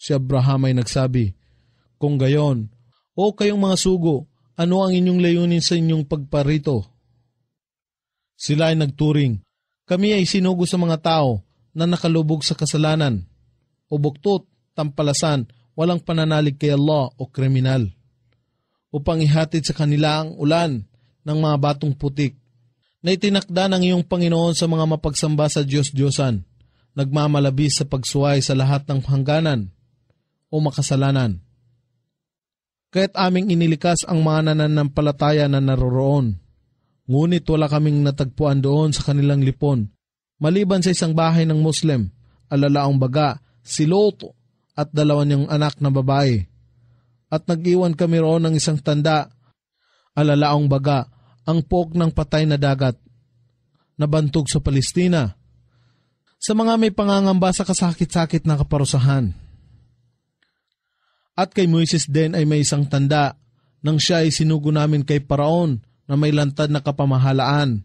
Si Abraham ay nagsabi, Kung gayon, O kayong mga sugo, ano ang inyong layunin sa inyong pagparito? Sila ay nagturing, Kami ay sinugo sa mga tao na nakalubog sa kasalanan, o buktot, tampalasan, walang pananalig kay Allah o kriminal, upang ihatid sa kanila ang ulan ng mga batong putik na itinakda ng iyong Panginoon sa mga mapagsamba sa Diyos-Diyosan, nagmamalabis sa pagsuway sa lahat ng hangganan, o makasalanan. Kahit aming inilikas ang mga nananampalataya na naroroon. Ngunit wala kaming natagpuan doon sa kanilang lipon, maliban sa isang bahay ng Muslim, alalaong baga, si Loto at dalawa niyang anak na babae. At nag-iwan kami roon ng isang tanda, alalaong baga, ang pok ng patay na dagat, na bantog sa Palestina. Sa mga may pangangamba sa kasakit-sakit na kaparusahan – at kay Moises din ay may isang tanda, nang siya ay sinugo namin kay Paraon na may lantad na kapamahalaan.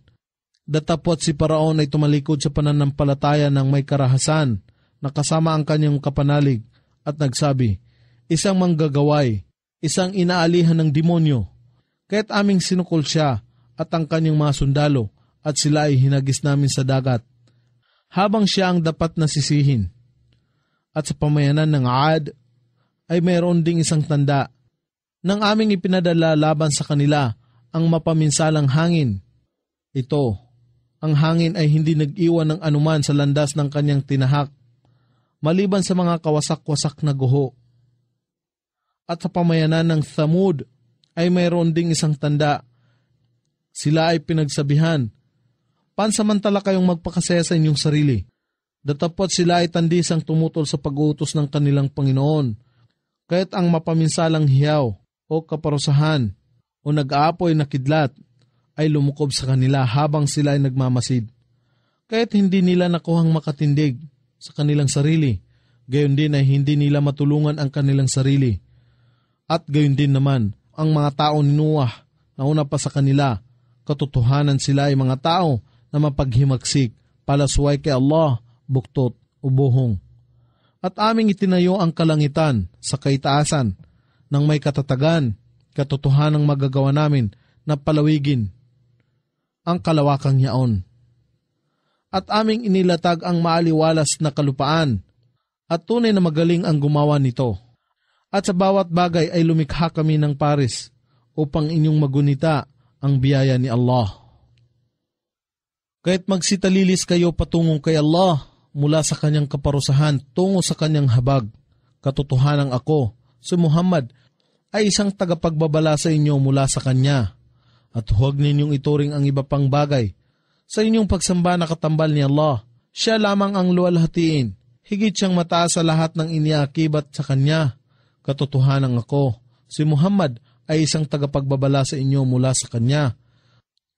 Datapot si Paraon ay tumalikod sa pananampalataya ng may karahasan, nakasama ang kanyang kapanalig, at nagsabi, Isang manggagaway, isang inaalihan ng demonyo. Kaya't aming sinukol siya at ang kanyang mga sundalo, at sila ay hinagis namin sa dagat, habang siya ang dapat nasisihin. At sa pamayanan ng Aad ay mayroon ding isang tanda nang aming ipinadala laban sa kanila ang mapaminsalang hangin. Ito, ang hangin ay hindi nag-iwan ng anuman sa landas ng kanyang tinahak, maliban sa mga kawasak-wasak na guho. At sa pamayanan ng Thamud ay mayroon ding isang tanda. Sila ay pinagsabihan, Pansamantala kayong magpakasaya sa inyong sarili. Datapot sila ay tandisang tumutol sa pag-uutos ng kanilang Panginoon kahit ang mapaminsalang hiyaw o kaparusahan o nag-aapoy na kidlat ay lumukob sa kanila habang sila ay nagmamasid. Kahit hindi nila nakuhang makatindig sa kanilang sarili, gayon din ay hindi nila matulungan ang kanilang sarili. At gayon din naman, ang mga tao ni Noah na una pa sa kanila, katotohanan sila ay mga tao na mapaghimagsik, palasway kay Allah, buktot, o buhong at aming itinayo ang kalangitan sa kaitaasan nang may katatagan, katotohanan ng magagawa namin na palawigin ang kalawakang yaon. At aming inilatag ang maaliwalas na kalupaan at tunay na magaling ang gumawa nito. At sa bawat bagay ay lumikha kami ng Paris upang inyong magunita ang biyaya ni Allah. Kahit magsitalilis kayo patungong kay Allah, mula sa kanyang kaparusahan tungo sa kanyang habag. Katotohanan ako, si Muhammad ay isang tagapagbabala sa inyo mula sa kanya. At huwag ninyong ituring ang iba pang bagay. Sa inyong pagsamba na katambal ni Allah, siya lamang ang luwalhatiin. Higit siyang mataas sa lahat ng iniakibat sa kanya. Katotohanan ako, si Muhammad ay isang tagapagbabala sa inyo mula sa kanya.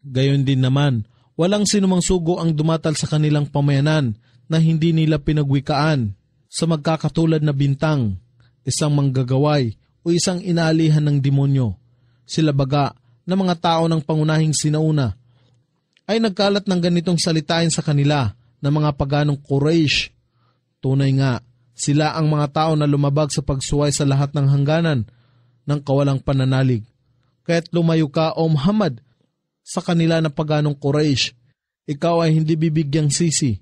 Gayon din naman, walang sinumang sugo ang dumatal sa kanilang pamayanan na hindi nila pinagwikaan sa magkakatulad na bintang, isang manggagaway o isang inaalihan ng demonyo. Sila baga na mga tao ng pangunahing sinauna ay nagkalat ng ganitong salitain sa kanila ng mga paganong Quraysh. Tunay nga, sila ang mga tao na lumabag sa pagsuway sa lahat ng hangganan ng kawalang pananalig. Kaya't lumayo ka, O Muhammad, sa kanila na paganong Quraysh. Ikaw ay hindi bibigyang sisi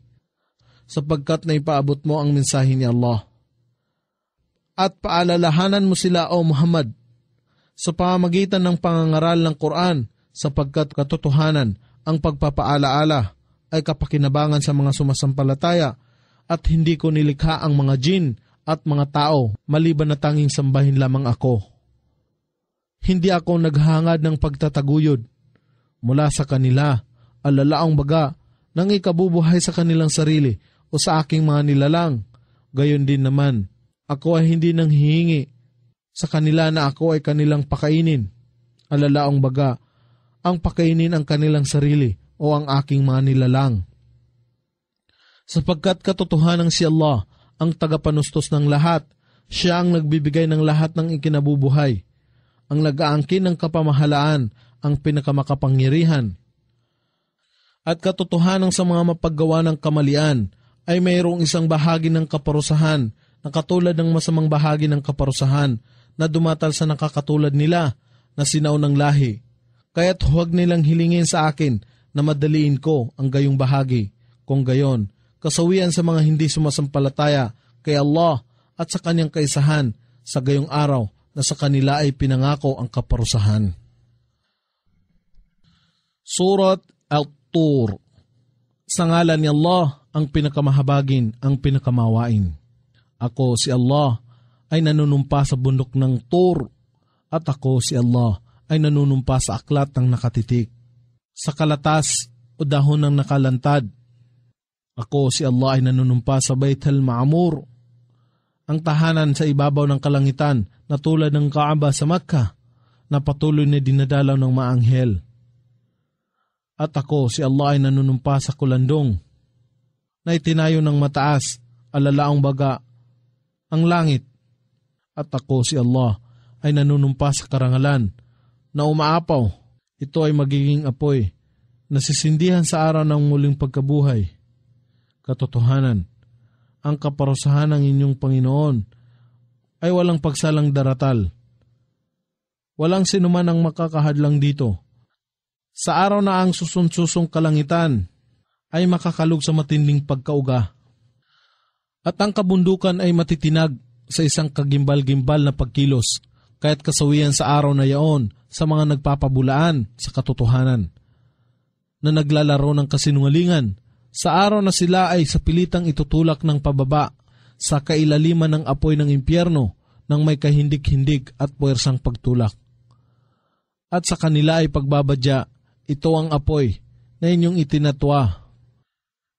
sapagkat naipaabot mo ang mensahe ni Allah. At paalalahanan mo sila, O Muhammad, sa pamagitan ng pangangaral ng Quran sapagkat katotohanan ang pagpapaalaala ay kapakinabangan sa mga sumasampalataya at hindi ko nilikha ang mga jin at mga tao maliban na tanging sambahin lamang ako. Hindi ako naghangad ng pagtataguyod mula sa kanila, alalaang baga, nang ikabubuhay sa kanilang sarili o sa aking mga nilalang. Gayon din naman, ako ay hindi nang hihingi sa kanila na ako ay kanilang pakainin. Alalaong baga, ang pakainin ang kanilang sarili o ang aking mga nilalang. Sapagkat katotohanan si Allah ang tagapanustos ng lahat, siya ang nagbibigay ng lahat ng ikinabubuhay, ang nag-aangkin ng kapamahalaan, ang pinakamakapangyarihan. At katotohanan sa mga mapaggawa ng kamalian, ay mayroong isang bahagi ng kaparusahan na katulad ng masamang bahagi ng kaparusahan na dumatal sa nakakatulad nila na sinaw ng lahi. Kaya't huwag nilang hilingin sa akin na madaliin ko ang gayong bahagi. Kung gayon, kasawian sa mga hindi sumasampalataya kay Allah at sa kanyang kaisahan sa gayong araw na sa kanila ay pinangako ang kaparusahan. Surat Al-Tur sa ngalan ni Allah ang pinakamahabagin, ang pinakamawain. Ako si Allah ay nanunumpa sa bundok ng Tur at ako si Allah ay nanunumpa sa aklat ng nakatitik. Sa kalatas o dahon ng nakalantad, ako si Allah ay nanunumpa sa Bait al-Ma'mur, ang tahanan sa ibabaw ng kalangitan na tulad ng Kaaba sa Makkah na patuloy na dinadalaw ng maanghel. At ako, si Allah ay nanunumpa sa kulandong na itinayo ng mataas, alalaang baga, ang langit. At ako, si Allah, ay nanunumpa sa karangalan na umaapaw. Ito ay magiging apoy na sisindihan sa araw ng muling pagkabuhay. Katotohanan, ang kaparusahan ng inyong Panginoon ay walang pagsalang daratal. Walang sinuman ang makakahadlang dito sa araw na ang susunsusong kalangitan ay makakalog sa matinding pagkauga. At ang kabundukan ay matitinag sa isang kagimbal-gimbal na pagkilos, kahit kasawian sa araw na yaon sa mga nagpapabulaan sa katotohanan, na naglalaro ng kasinungalingan sa araw na sila ay sa pilitang itutulak ng pababa sa kailaliman ng apoy ng impyerno ng may kahindik-hindik at puwersang pagtulak. At sa kanila ay pagbabadya ito ang apoy na inyong itinatwa.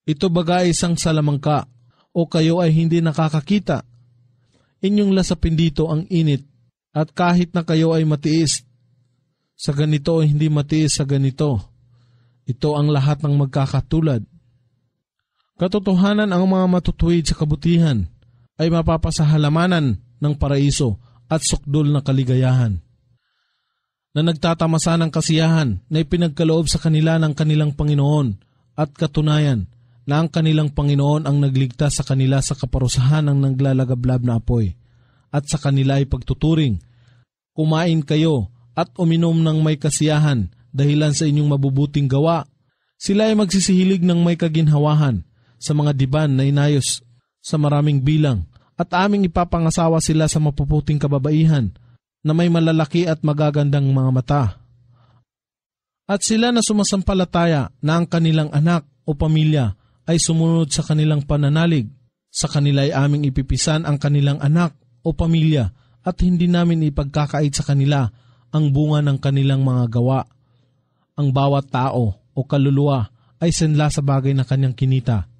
Ito baga isang salamangka o kayo ay hindi nakakakita. Inyong lasapin dito ang init at kahit na kayo ay matiis, sa ganito o hindi matiis sa ganito, ito ang lahat ng magkakatulad. Katotohanan ang mga matutuwid sa kabutihan ay mapapasahalamanan ng paraiso at sukdol na kaligayahan na nagtatamasa ng kasiyahan na ipinagkaloob sa kanila ng kanilang Panginoon at katunayan na ang kanilang Panginoon ang nagligtas sa kanila sa kaparusahan ng naglalagablab na apoy at sa kanila ay pagtuturing, Kumain kayo at uminom ng may kasiyahan dahilan sa inyong mabubuting gawa. Sila ay magsisihilig ng may kaginhawahan sa mga diban na inayos sa maraming bilang at aming ipapangasawa sila sa mapuputing kababaihan na may malalaki at magagandang mga mata. At sila na sumasampalataya na ang kanilang anak o pamilya ay sumunod sa kanilang pananalig. Sa kanila ay aming ipipisan ang kanilang anak o pamilya at hindi namin ipagkakait sa kanila ang bunga ng kanilang mga gawa. Ang bawat tao o kaluluwa ay senla sa bagay na kanyang kinita.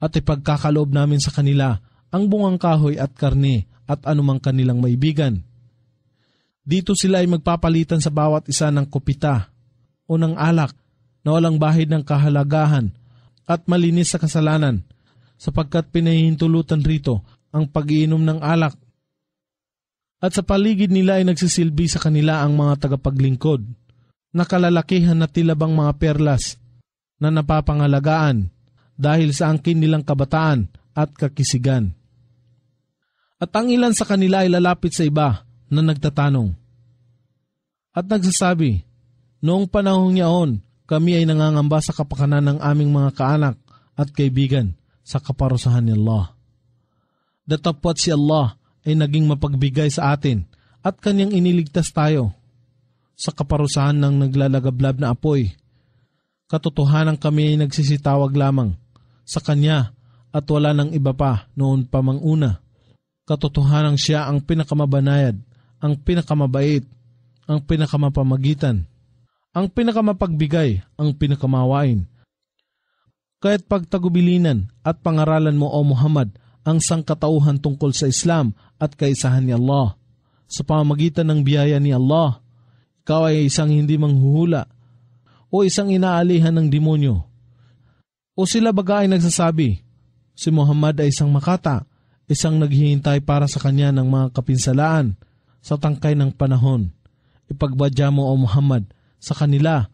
At ipagkakaloob namin sa kanila ang bungang kahoy at karne at anumang kanilang maibigan dito sila ay magpapalitan sa bawat isa ng kupita o ng alak na walang bahid ng kahalagahan at malinis sa kasalanan sapagkat pinahihintulutan rito ang pag-iinom ng alak. At sa paligid nila ay nagsisilbi sa kanila ang mga tagapaglingkod. Nakalalakihan na tila bang mga perlas na napapangalagaan dahil sa angkin nilang kabataan at kakisigan. At ang ilan sa kanila ay lalapit sa iba na nagtatanong. At nagsasabi, Noong panahong yaon, kami ay nangangamba sa kapakanan ng aming mga kaanak at kaibigan sa kaparusahan ni Allah. Datapwat si Allah ay naging mapagbigay sa atin at kanyang iniligtas tayo sa kaparusahan ng naglalagablab na apoy. Katotohanan kami ay nagsisitawag lamang sa kanya at wala ng iba pa noon pa mang una. Katotohanan siya ang pinakamabanayad ang pinakamabait, ang pinakamapamagitan, ang pinakamapagbigay, ang pinakamawain. Kahit pagtagubilinan at pangaralan mo, O Muhammad, ang sangkatauhan tungkol sa Islam at kaisahan ni Allah. Sa pamagitan ng biyaya ni Allah, ikaw ay isang hindi manghuhula o isang inaalihan ng demonyo. O sila baga ay nagsasabi, si Muhammad ay isang makata, isang naghihintay para sa kanya ng mga kapinsalaan, sa tangkay ng panahon. Ipagbadya mo, O Muhammad, sa kanila.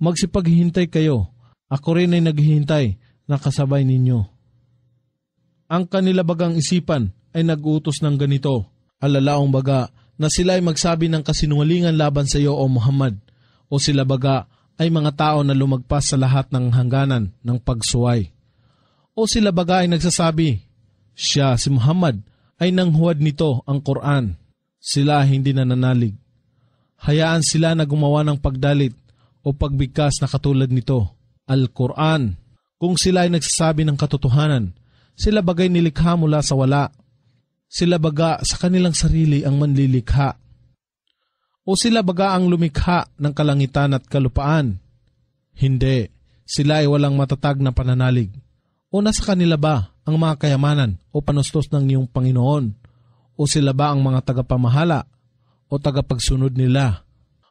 Magsipaghihintay kayo. Ako rin ay naghihintay na kasabay ninyo. Ang kanila bagang isipan ay nagutos ng ganito, alalaong baga na sila ay magsabi ng kasinungalingan laban sa iyo, O Muhammad, o sila baga ay mga tao na lumagpas sa lahat ng hangganan ng pagsuway. O sila baga ay nagsasabi, siya, si Muhammad, ay nanghuwad nito ang Quran sila hindi nananalig. Hayaan sila na gumawa ng pagdalit o pagbigkas na katulad nito. Al-Quran, kung sila ay nagsasabi ng katotohanan, sila bagay nilikha mula sa wala. Sila baga sa kanilang sarili ang manlilikha. O sila baga ang lumikha ng kalangitan at kalupaan. Hindi, sila ay walang matatag na pananalig. O nasa kanila ba ang mga kayamanan o panustos ng iyong Panginoon? O sila ba ang mga tagapamahala o tagapagsunod nila?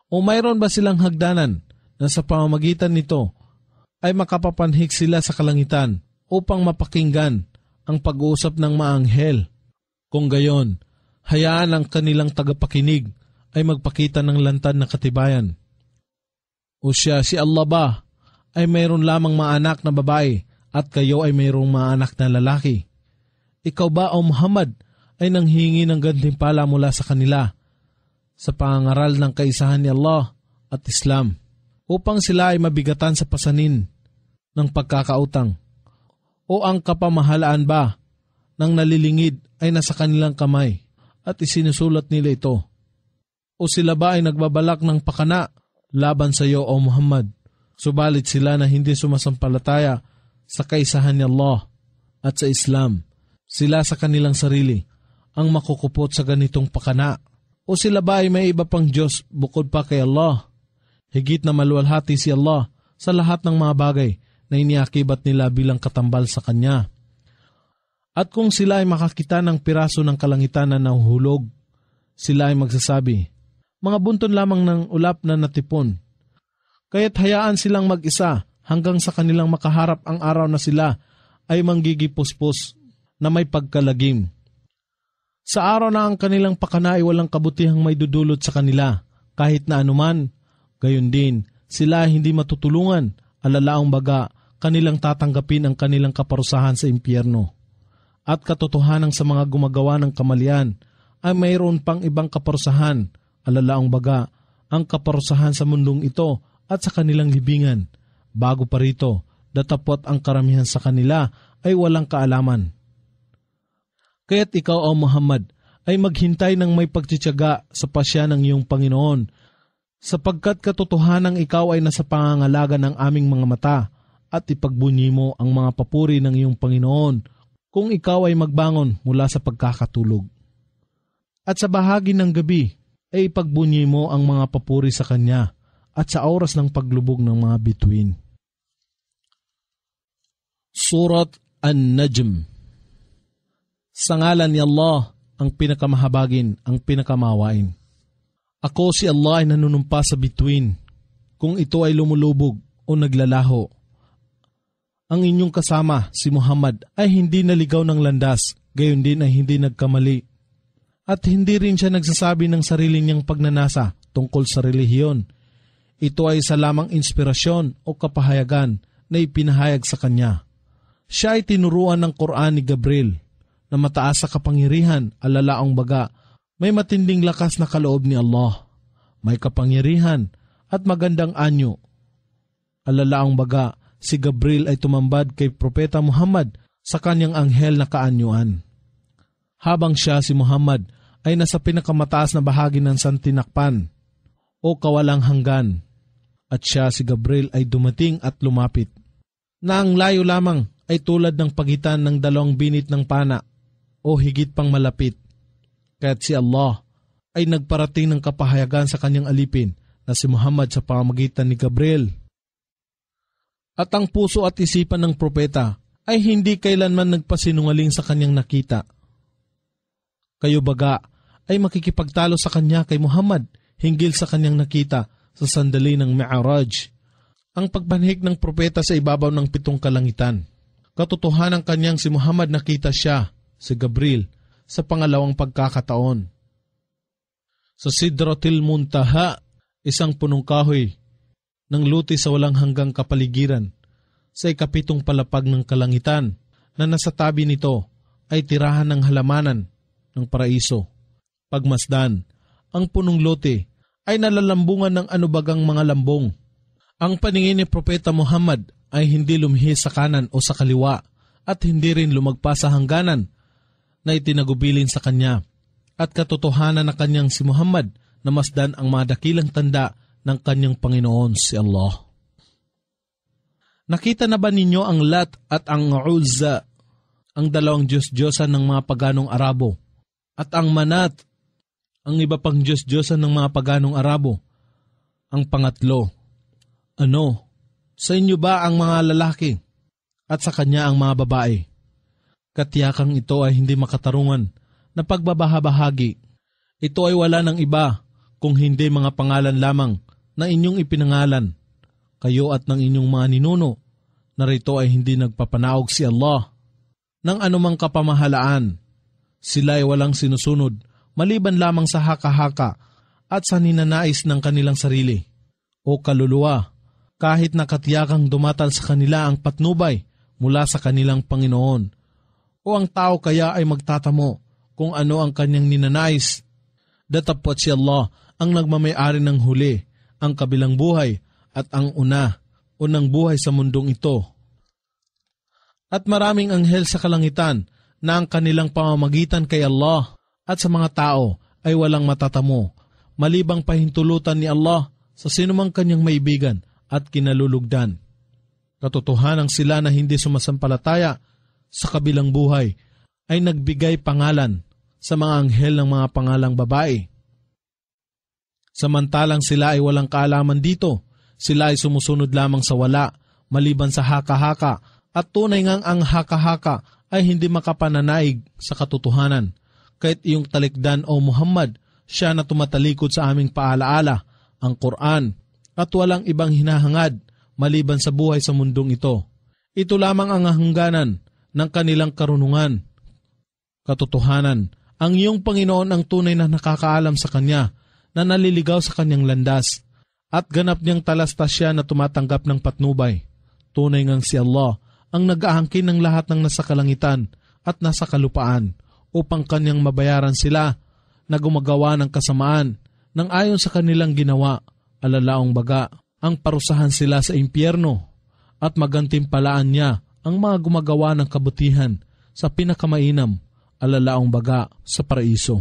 O mayroon ba silang hagdanan na sa pamamagitan nito ay makapapanhik sila sa kalangitan upang mapakinggan ang pag-uusap ng maanghel? Kung gayon, hayaan ang kanilang tagapakinig ay magpakita ng lantad na katibayan. O siya, si Allah ba ay mayroon lamang maanak na babae at kayo ay mayroong maanak na lalaki? Ikaw ba, O Muhammad, ay nanghingi ng gantimpala mula sa kanila sa pangaral ng kaisahan ni Allah at Islam upang sila ay mabigatan sa pasanin ng pagkakautang o ang kapamahalaan ba ng nalilingid ay nasa kanilang kamay at isinusulat nila ito? O sila ba ay nagbabalak ng pakana laban sa iyo o Muhammad, subalit sila na hindi sumasampalataya sa kaisahan ni Allah at sa Islam, sila sa kanilang sarili ang makukupot sa ganitong pakana? O sila ba ay may iba pang Diyos bukod pa kay Allah? Higit na maluwalhati si Allah sa lahat ng mga bagay na iniakibat nila bilang katambal sa Kanya. At kung sila ay makakita ng piraso ng kalangitan na nahuhulog, sila ay magsasabi, mga bunton lamang ng ulap na natipon. Kaya't hayaan silang mag-isa hanggang sa kanilang makaharap ang araw na sila ay manggigipuspos na may pagkalagim. Sa araw na ang kanilang pakana walang kabutihang may dudulot sa kanila, kahit na anuman. Gayon din, sila hindi matutulungan, alalaong baga, kanilang tatanggapin ang kanilang kaparusahan sa impyerno. At katotohanan sa mga gumagawa ng kamalian ay mayroon pang ibang kaparusahan, alalaong baga, ang kaparusahan sa mundong ito at sa kanilang libingan. Bago pa rito, datapot ang karamihan sa kanila ay walang kaalaman. Kaya't ikaw, O Muhammad, ay maghintay ng may pagtityaga sa pasya ng iyong Panginoon, sapagkat katotohanang ikaw ay nasa pangangalaga ng aming mga mata, at ipagbunyi mo ang mga papuri ng iyong Panginoon, kung ikaw ay magbangon mula sa pagkakatulog. At sa bahagi ng gabi, ay ipagbunyi mo ang mga papuri sa Kanya, at sa oras ng paglubog ng mga bituin. Surat An-Najm sa ngalan ni Allah, ang pinakamahabagin, ang pinakamawain. Ako si Allah ay nanunumpa sa bituin, kung ito ay lumulubog o naglalaho. Ang inyong kasama, si Muhammad, ay hindi naligaw ng landas, gayon din ay hindi nagkamali. At hindi rin siya nagsasabi ng sarili niyang pagnanasa tungkol sa relihiyon. Ito ay sa lamang inspirasyon o kapahayagan na ipinahayag sa kanya. Siya ay tinuruan ng Quran ni Gabriel na mataas sa kapangyarihan, alalaang baga, may matinding lakas na kaloob ni Allah, may kapangyarihan at magandang anyo. Alalaang baga, si Gabriel ay tumambad kay Propeta Muhammad sa kanyang anghel na kaanyuan. Habang siya si Muhammad ay nasa pinakamataas na bahagi ng santinakpan o kawalang hanggan at siya si Gabriel ay dumating at lumapit. Na ang layo lamang ay tulad ng pagitan ng dalawang binit ng pana o higit pang malapit. Kaya't si Allah ay nagparating ng kapahayagan sa kanyang alipin na si Muhammad sa pamagitan ni Gabriel. At ang puso at isipan ng propeta ay hindi kailanman nagpasinungaling sa kanyang nakita. Kayo baga ay makikipagtalo sa kanya kay Muhammad hinggil sa kanyang nakita sa sandali ng Mi'raj, ang pagbanhik ng propeta sa ibabaw ng pitong kalangitan. Katotohanan kanyang si Muhammad nakita siya si Gabriel sa pangalawang pagkakataon. Sa Sidratil Muntaha, isang punong kahoy ng luti sa walang hanggang kapaligiran sa ikapitong palapag ng kalangitan na nasa tabi nito ay tirahan ng halamanan ng paraiso. Pagmasdan, ang punong lote ay nalalambungan ng anubagang mga lambong. Ang paningin ni Propeta Muhammad ay hindi lumhi sa kanan o sa kaliwa at hindi rin lumagpas sa hangganan na itinagubilin sa kanya at katotohanan na kanyang si Muhammad na masdan ang madakilang tanda ng kanyang Panginoon si Allah. Nakita na ba ninyo ang Lat at ang Uzza, ang dalawang Diyos-Diyosan ng mga paganong Arabo, at ang Manat, ang iba pang Diyos-Diyosan ng mga paganong Arabo, ang pangatlo. Ano? Sa inyo ba ang mga lalaki at sa kanya ang mga babae? Katiyakang ito ay hindi makatarungan na pagbabahabahagi. Ito ay wala ng iba kung hindi mga pangalan lamang na inyong ipinangalan. Kayo at ng inyong mga ninuno, narito ay hindi nagpapanaog si Allah ng anumang kapamahalaan. Sila ay walang sinusunod maliban lamang sa haka-haka at sa ninanais ng kanilang sarili. O kaluluwa, kahit nakatiyakang dumatal sa kanila ang patnubay mula sa kanilang Panginoon, o ang tao kaya ay magtatamo kung ano ang kanyang ninanais. Datapwat si Allah ang nagmamayari ng huli, ang kabilang buhay at ang una, unang buhay sa mundong ito. At maraming anghel sa kalangitan na ang kanilang pamamagitan kay Allah at sa mga tao ay walang matatamo, malibang pahintulutan ni Allah sa sinumang kanyang maibigan at kinalulugdan. Katotohanang sila na hindi sumasampalataya sa kabilang buhay ay nagbigay pangalan sa mga anghel ng mga pangalang babae. Samantalang sila ay walang kaalaman dito, sila ay sumusunod lamang sa wala, maliban sa haka-haka, at tunay ngang ang haka-haka ay hindi makapananaig sa katotohanan. Kahit iyong talikdan o Muhammad, siya na tumatalikod sa aming paalaala, ang Quran, at walang ibang hinahangad maliban sa buhay sa mundong ito. Ito lamang ang hangganan ng kanilang karunungan, katotohanan. Ang iyong Panginoon ang tunay na nakakaalam sa Kanya, na naliligaw sa Kanyang landas, at ganap niyang talastas siya na tumatanggap ng patnubay. Tunay ngang si Allah ang nag-aangkin ng lahat ng nasa kalangitan at nasa kalupaan upang kanyang mabayaran sila na gumagawa ng kasamaan nang ayon sa kanilang ginawa, alalaong baga, ang parusahan sila sa impyerno at magantimpalaan niya ang mga gumagawa ng kabutihan sa pinakamainam alalaong baga sa paraiso.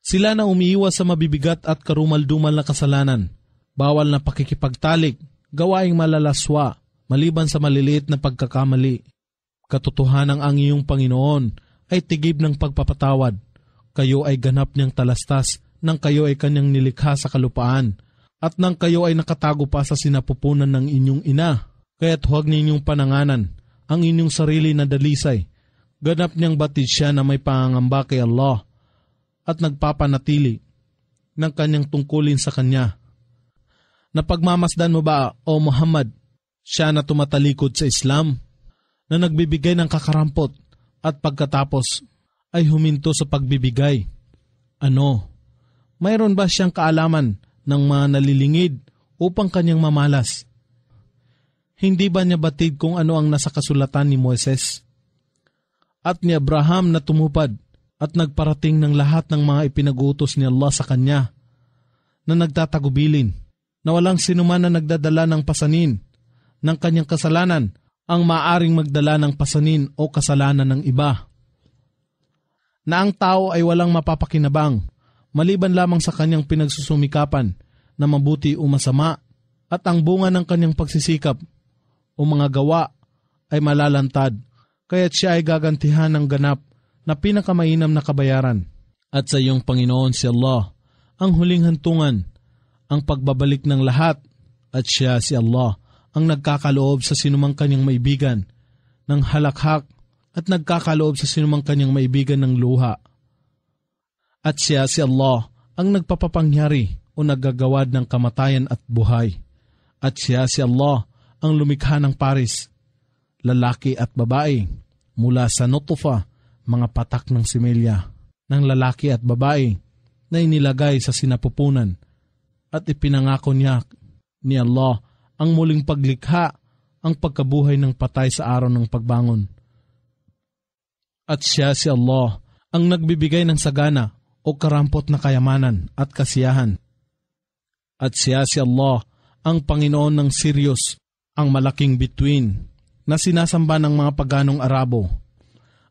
Sila na umiiwas sa mabibigat at karumaldumal na kasalanan, bawal na pakikipagtalik, gawaing malalaswa, maliban sa maliliit na pagkakamali. Katotohanan ang iyong Panginoon ay tigib ng pagpapatawad. Kayo ay ganap niyang talastas nang kayo ay kanyang nilikha sa kalupaan at nang kayo ay nakatago pa sa sinapupunan ng inyong ina Kaya't huwag ninyong pananganan ang inyong sarili na dalisay. Ganap niyang batid siya na may pangangamba kay Allah at nagpapanatili ng kanyang tungkulin sa kanya. Napagmamasdan mo ba, O Muhammad, siya na tumatalikod sa Islam, na nagbibigay ng kakarampot at pagkatapos ay huminto sa pagbibigay? Ano? Mayroon ba siyang kaalaman ng mga nalilingid upang kanyang mamalas? Hindi ba niya batid kung ano ang nasa kasulatan ni Moises? At ni Abraham na tumupad at nagparating ng lahat ng mga ipinagutos ni Allah sa kanya na nagtatagubilin, na walang sinuman na nagdadala ng pasanin ng kanyang kasalanan ang maaring magdala ng pasanin o kasalanan ng iba. Na ang tao ay walang mapapakinabang maliban lamang sa kanyang pinagsusumikapan na mabuti o masama at ang bunga ng kanyang pagsisikap o mga gawa ay malalantad, kaya't siya ay gagantihan ng ganap na pinakamainam na kabayaran. At sa iyong Panginoon si Allah, ang huling hantungan, ang pagbabalik ng lahat, at siya si Allah ang nagkakaloob sa sinumang kanyang maibigan ng halakhak at nagkakaloob sa sinumang kanyang maibigan ng luha. At siya si Allah ang nagpapapangyari o naggagawad ng kamatayan at buhay. At siya si Allah ang lumikha ng Paris, lalaki at babae, mula sa Notufa, mga patak ng similya, ng lalaki at babae na inilagay sa sinapupunan at ipinangako niya ni Allah ang muling paglikha ang pagkabuhay ng patay sa araw ng pagbangon. At siya si Allah ang nagbibigay ng sagana o karampot na kayamanan at kasiyahan. At siya si Allah ang Panginoon ng Sirius ang malaking bituin na sinasamba ng mga paganong Arabo.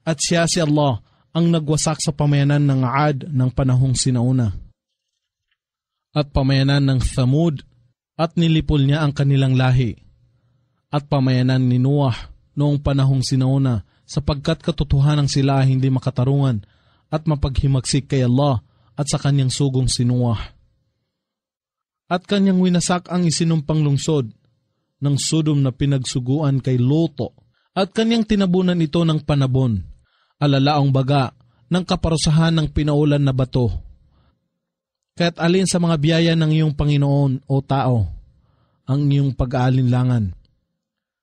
At siya si Allah ang nagwasak sa pamayanan ng Aad ng panahong sinauna. At pamayanan ng Thamud at nilipol niya ang kanilang lahi. At pamayanan ni Noah noong panahong sinauna sapagkat katotohanan sila hindi makatarungan at mapaghimagsik kay Allah at sa kanyang sugong si Noah. At kanyang winasak ang isinumpang lungsod ng Sodom na pinagsuguan kay Loto at kanyang tinabunan ito ng panabon, alalaong baga ng kaparusahan ng pinaulan na bato. Kaya't alin sa mga biyaya ng iyong Panginoon o tao ang iyong pag-aalinlangan.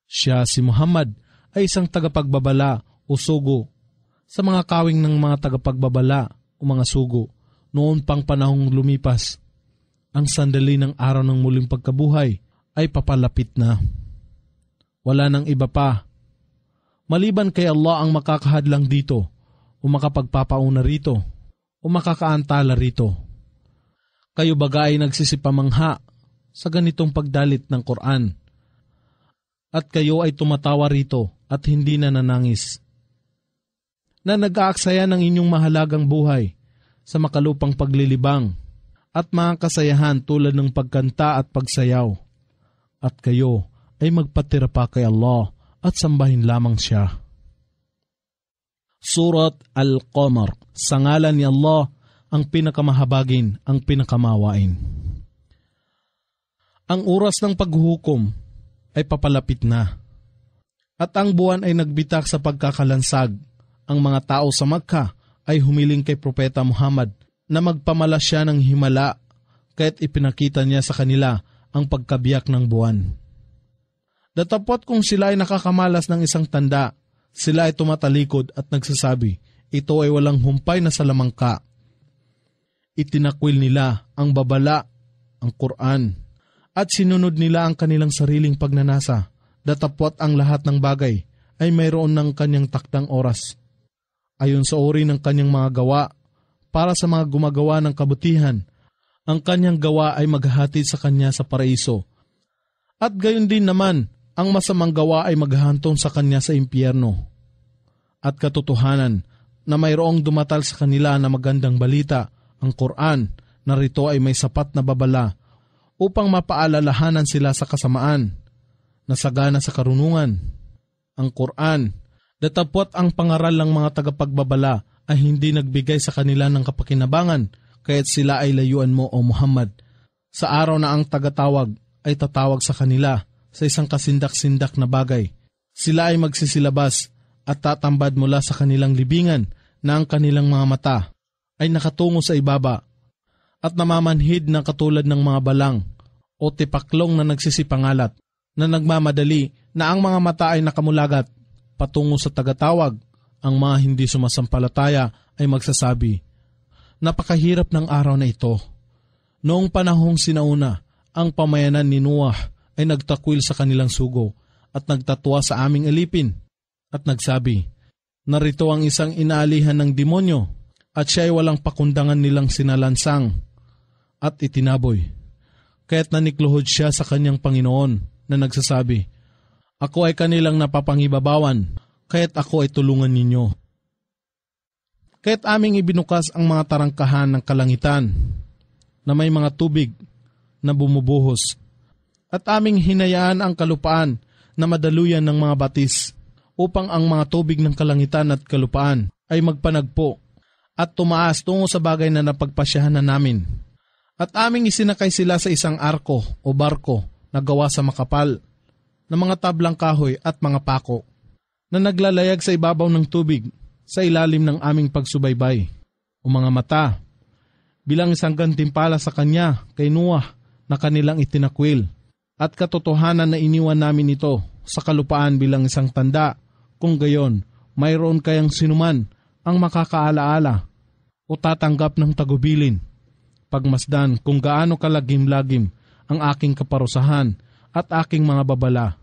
Siya si Muhammad ay isang tagapagbabala o sugo sa mga kawing ng mga tagapagbabala o mga sugo noon pang panahong lumipas. Ang sandali ng araw ng muling pagkabuhay ay papalapit na. Wala nang iba pa. Maliban kay Allah ang makakahadlang dito o makapagpapauna rito o makakaantala rito. Kayo baga ay nagsisipamangha sa ganitong pagdalit ng Quran at kayo ay tumatawa rito at hindi na nanangis na nag-aaksaya ng inyong mahalagang buhay sa makalupang paglilibang at mga kasayahan tulad ng pagkanta at pagsayaw at kayo ay magpatira pa kay Allah at sambahin lamang siya. Surat Al-Qamar, sa ngalan ni Allah, ang pinakamahabagin, ang pinakamawain. Ang oras ng paghukom ay papalapit na. At ang buwan ay nagbitak sa pagkakalansag. Ang mga tao sa Magka ay humiling kay Propeta Muhammad na magpamala siya ng himala kahit ipinakita niya sa kanila ang pagkabiyak ng buwan. Datapot kung sila ay nakakamalas ng isang tanda, sila ay tumatalikod at nagsasabi, ito ay walang humpay na salamangka. Itinakwil nila ang babala, ang Quran, at sinunod nila ang kanilang sariling pagnanasa. Datapot ang lahat ng bagay ay mayroon ng kanyang taktang oras. Ayon sa uri ng kanyang mga gawa, para sa mga gumagawa ng kabutihan ang kanyang gawa ay maghahati sa kanya sa paraiso. At gayon din naman, ang masamang gawa ay maghahantong sa kanya sa impyerno. At katotohanan na mayroong dumatal sa kanila na magandang balita, ang Quran, na rito ay may sapat na babala upang mapaalalahanan sila sa kasamaan, nasagana sa karunungan. Ang Quran, datapot ang pangaral ng mga tagapagbabala ay hindi nagbigay sa kanila ng kapakinabangan, kaya't sila ay layuan mo, O Muhammad. Sa araw na ang tagatawag ay tatawag sa kanila sa isang kasindak-sindak na bagay. Sila ay magsisilabas at tatambad mula sa kanilang libingan na ang kanilang mga mata ay nakatungo sa ibaba at namamanhid na katulad ng mga balang o tipaklong na nagsisipangalat na nagmamadali na ang mga mata ay nakamulagat patungo sa tagatawag ang mga hindi sumasampalataya ay magsasabi, napakahirap ng araw na ito. Noong panahong sinauna, ang pamayanan ni Noah ay nagtakwil sa kanilang sugo at nagtatwa sa aming alipin at nagsabi, Narito ang isang inaalihan ng demonyo at siya ay walang pakundangan nilang sinalansang at itinaboy. Kaya't nanikluhod siya sa kanyang Panginoon na nagsasabi, Ako ay kanilang napapangibabawan, kaya't ako ay tulungan ninyo Kaya't aming ibinukas ang mga tarangkahan ng kalangitan na may mga tubig na bumubuhos at aming hinayaan ang kalupaan na madaluyan ng mga batis upang ang mga tubig ng kalangitan at kalupaan ay magpanagpo at tumaas tungo sa bagay na napagpasyahan na namin. At aming isinakay sila sa isang arko o barko na gawa sa makapal na mga tablang kahoy at mga pako na naglalayag sa ibabaw ng tubig sa ilalim ng aming pagsubaybay o mga mata bilang isang gantimpala sa kanya kay Noah na kanilang itinakwil at katotohanan na iniwan namin ito sa kalupaan bilang isang tanda kung gayon mayroon kayang sinuman ang makakaalaala o tatanggap ng tagubilin pagmasdan kung gaano kalagim-lagim ang aking kaparusahan at aking mga babala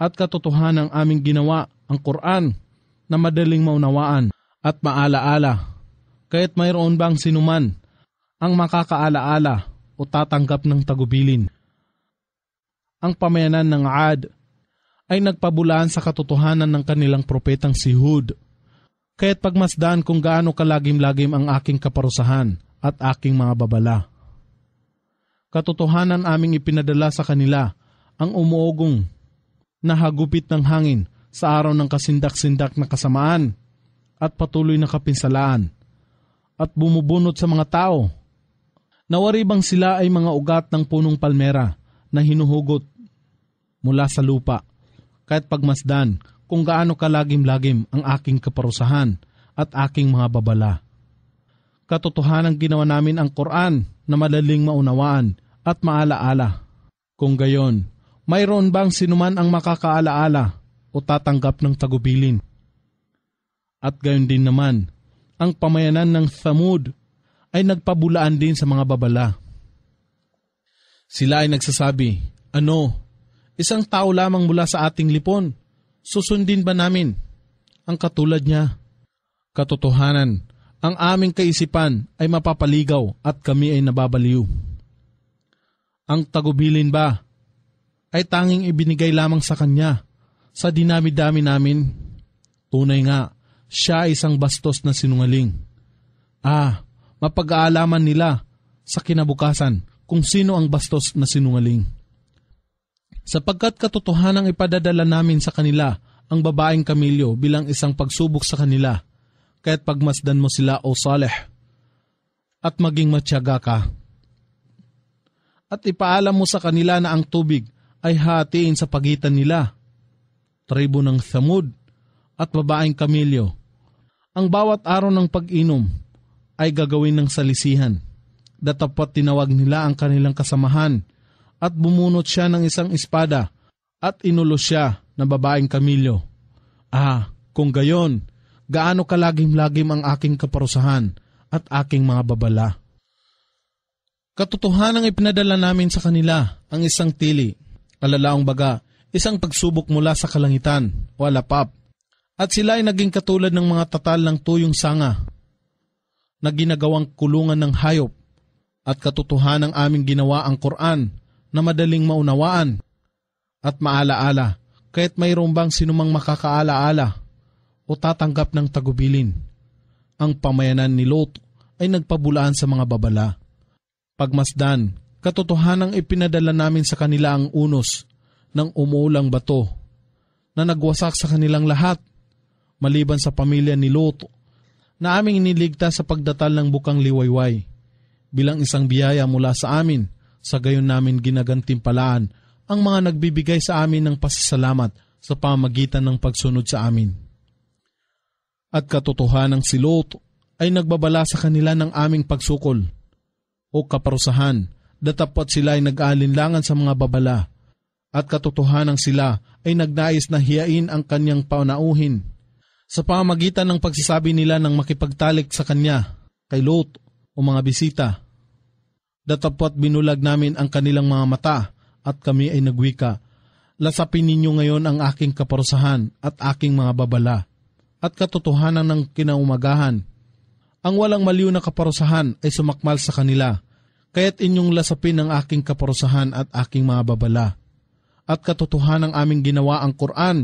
at katotohanan ng aming ginawa ang Quran na madaling maunawaan at maalaala. Kahit mayroon bang sinuman ang makakaalaala o tatanggap ng tagubilin. Ang pamayanan ng Ad ay nagpabulaan sa katotohanan ng kanilang propetang si Hud. Kaya't pagmasdan kung gaano kalagim-lagim ang aking kaparusahan at aking mga babala. Katotohanan aming ipinadala sa kanila ang umuogong na hagupit ng hangin sa araw ng kasindak-sindak na kasamaan at patuloy na kapinsalaan at bumubunot sa mga tao. Nawari bang sila ay mga ugat ng punong palmera na hinuhugot mula sa lupa kahit pagmasdan kung gaano kalagim-lagim ang aking kaparusahan at aking mga babala. Katotohanan ginawa namin ang Quran na malaling maunawaan at maalaala. Kung gayon, mayroon bang sinuman ang makakaalaala o tatanggap ng tagubilin. At gayon din naman, ang pamayanan ng Thamud ay nagpabulaan din sa mga babala. Sila ay nagsasabi, Ano, isang tao lamang mula sa ating lipon, susundin ba namin? Ang katulad niya. Katotohanan, ang aming kaisipan ay mapapaligaw at kami ay nababaliw. Ang tagubilin ba ay tanging ibinigay lamang sa Kanya sa dinami-dami namin? Tunay nga, siya isang bastos na sinungaling. Ah, mapag-aalaman nila sa kinabukasan kung sino ang bastos na sinungaling. Sapagkat katotohanang ipadadala namin sa kanila ang babaeng kamilyo bilang isang pagsubok sa kanila, kaya't pagmasdan mo sila o Saleh, at maging matyaga ka. At ipaalam mo sa kanila na ang tubig ay hatiin sa pagitan nila tribo ng Samud, at babaeng Kamilyo. Ang bawat araw ng pag-inom ay gagawin ng salisihan. Datapat tinawag nila ang kanilang kasamahan at bumunot siya ng isang espada at inulos siya na babaeng Kamilyo. Ah, kung gayon, gaano kalagim-lagim ang aking kaparusahan at aking mga babala. Katotohanan ang ipinadala namin sa kanila ang isang tili, alalaong baga, isang pagsubok mula sa kalangitan o alapap, at sila ay naging katulad ng mga tatal ng tuyong sanga na ginagawang kulungan ng hayop at katotohanan ng aming ginawa ang Quran na madaling maunawaan at maalaala kahit mayroon bang sinumang makakaalaala o tatanggap ng tagubilin. Ang pamayanan ni Lot ay nagpabulaan sa mga babala. Pagmasdan, katotohanan ang ipinadala namin sa kanila ang unos ng umulang bato na nagwasak sa kanilang lahat, maliban sa pamilya ni Lot, na aming iniligtas sa pagdatal ng bukang liwayway, bilang isang biyaya mula sa amin, sa gayon namin ginagantimpalaan ang mga nagbibigay sa amin ng pasasalamat sa pamagitan ng pagsunod sa amin. At katotohanan si Lot ay nagbabala sa kanila ng aming pagsukol o kaparusahan, datapat sila ay nag-aalinlangan sa mga babala at katotohanang sila ay nagnais na hiyain ang kanyang panauhin. Sa pamagitan ng pagsasabi nila ng makipagtalik sa kanya, kay Lot o mga bisita. Datapot binulag namin ang kanilang mga mata at kami ay nagwika, Lasapin ninyo ngayon ang aking kaparusahan at aking mga babala at katotohanan ng kinaumagahan. Ang walang maliw na kaparusahan ay sumakmal sa kanila, kaya't inyong lasapin ang aking kaparusahan at aking mga babala.' at katotohanan ng aming ginawa ang Quran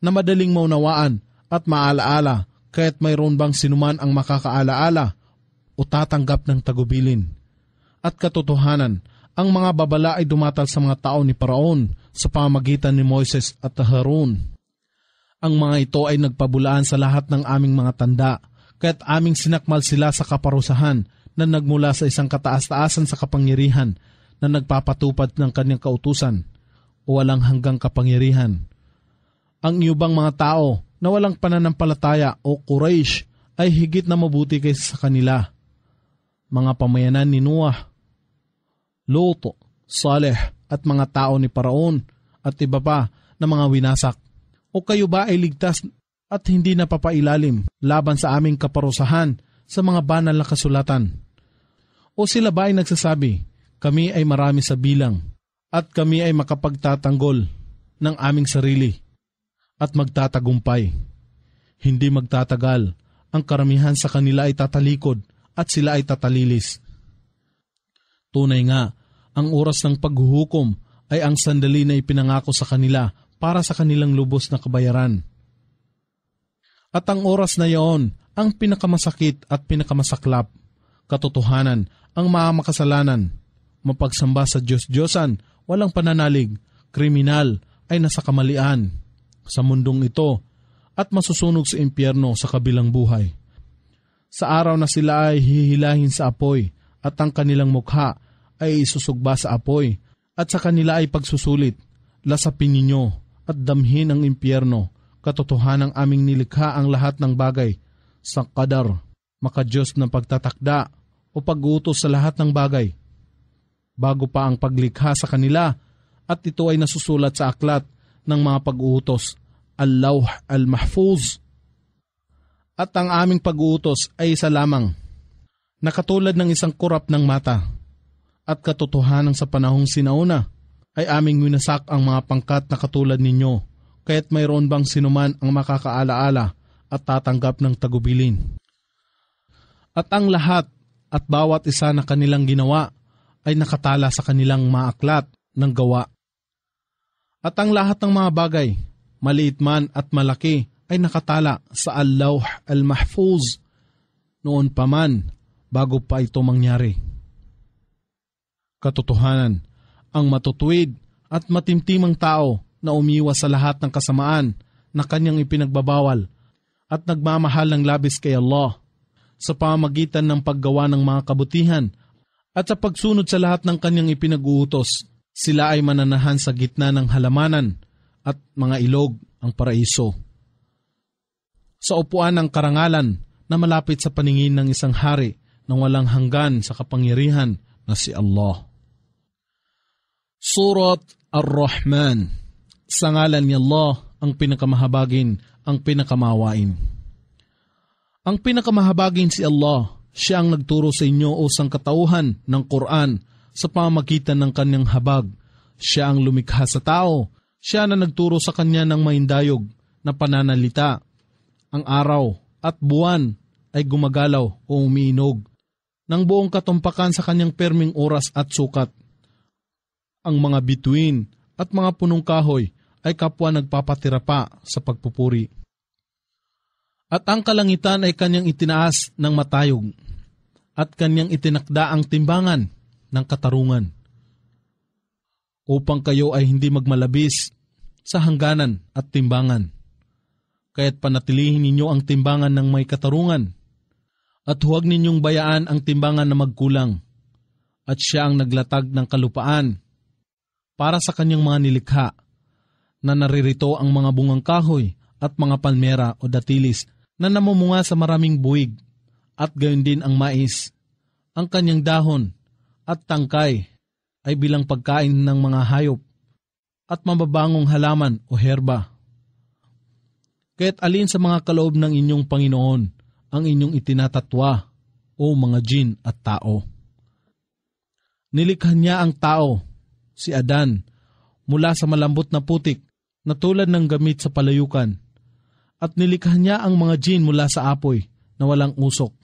na madaling maunawaan at maalaala kahit mayroon bang sinuman ang makakaalaala o tatanggap ng tagubilin. At katotohanan, ang mga babala ay dumatal sa mga tao ni Paraon sa pamagitan ni Moises at Harun. Ang mga ito ay nagpabulaan sa lahat ng aming mga tanda, kahit aming sinakmal sila sa kaparusahan na nagmula sa isang kataas-taasan sa kapangyarihan na nagpapatupad ng kanyang kautusan – o walang hanggang kapangyarihan. Ang iubang mga tao na walang pananampalataya o Quraysh ay higit na mabuti kaysa sa kanila. Mga pamayanan ni Noah, Loto, Saleh at mga tao ni Paraon at iba pa na mga winasak. O kayo ba ay ligtas at hindi napapailalim laban sa aming kaparusahan sa mga banal na kasulatan? O sila ba ay nagsasabi, kami ay marami sa bilang, at kami ay makapagtatanggol ng aming sarili at magtatagumpay. Hindi magtatagal, ang karamihan sa kanila ay tatalikod at sila ay tatalilis. Tunay nga, ang oras ng paghuhukom ay ang sandali na ipinangako sa kanila para sa kanilang lubos na kabayaran. At ang oras na iyon ang pinakamasakit at pinakamasaklap, katotohanan, ang mga makasalanan, mapagsamba sa Diyos-Diyosan walang pananalig, kriminal, ay nasa kamalian sa mundong ito at masusunog sa impyerno sa kabilang buhay. Sa araw na sila ay hihilahin sa apoy at ang kanilang mukha ay isusugba sa apoy at sa kanila ay pagsusulit, lasapin ninyo at damhin ang impyerno, katotohanan aming nilikha ang lahat ng bagay sa kadar, makadiyos ng pagtatakda o pagutos sa lahat ng bagay bago pa ang paglikha sa kanila at ito ay nasusulat sa aklat ng mga pag-uutos, Al-Lawh Al-Mahfuz. At ang aming pag-uutos ay isa lamang, nakatulad ng isang kurap ng mata at katotohanan sa panahong sinauna ay aming winasak ang mga pangkat na katulad ninyo, kaya't mayroon bang sinuman ang makakaalaala at tatanggap ng tagubilin. At ang lahat at bawat isa na kanilang ginawa ay nakatala sa kanilang maaklat ng gawa. At ang lahat ng mga bagay, maliit man at malaki, ay nakatala sa Allah al-Mahfuz noon pa man bago pa ito mangyari. Katotohanan, ang matutuwid at matimtimang tao na umiwas sa lahat ng kasamaan na kanyang ipinagbabawal at nagmamahal ng labis kay Allah sa pamagitan ng paggawa ng mga kabutihan at sa pagsunod sa lahat ng kanyang ipinag-uutos, sila ay mananahan sa gitna ng halamanan at mga ilog ang paraiso. Sa upuan ng karangalan na malapit sa paningin ng isang hari nang walang hanggan sa kapangyarihan na si Allah. Surat Ar-Rahman Sa ngalan ni Allah ang pinakamahabagin, ang pinakamawain. Ang pinakamahabagin si Allah siya ang nagturo sa inyo o sangkatauhan ng Quran sa pamagitan ng kanyang habag. Siya ang lumikha sa tao. Siya na nagturo sa kanya ng maindayog na pananalita. Ang araw at buwan ay gumagalaw o umiinog ng buong katumpakan sa kanyang perming oras at sukat. Ang mga bituin at mga punong kahoy ay kapwa nagpapatira pa sa pagpupuri. At ang kalangitan ay kanyang itinaas ng matayog at kanyang itinakda ang timbangan ng katarungan upang kayo ay hindi magmalabis sa hangganan at timbangan. Kaya't panatilihin ninyo ang timbangan ng may katarungan at huwag ninyong bayaan ang timbangan na magkulang at siya ang naglatag ng kalupaan para sa kanyang mga nilikha na naririto ang mga bungang kahoy at mga palmera o datilis na namumunga sa maraming buwig at gayon din ang mais. Ang kanyang dahon at tangkay ay bilang pagkain ng mga hayop at mababangong halaman o herba. Kaya't alin sa mga kaloob ng inyong Panginoon ang inyong itinatatwa o mga jin at tao? Nilikha niya ang tao, si Adan, mula sa malambot na putik na tulad ng gamit sa palayukan – at nilikha niya ang mga jin mula sa apoy na walang usok.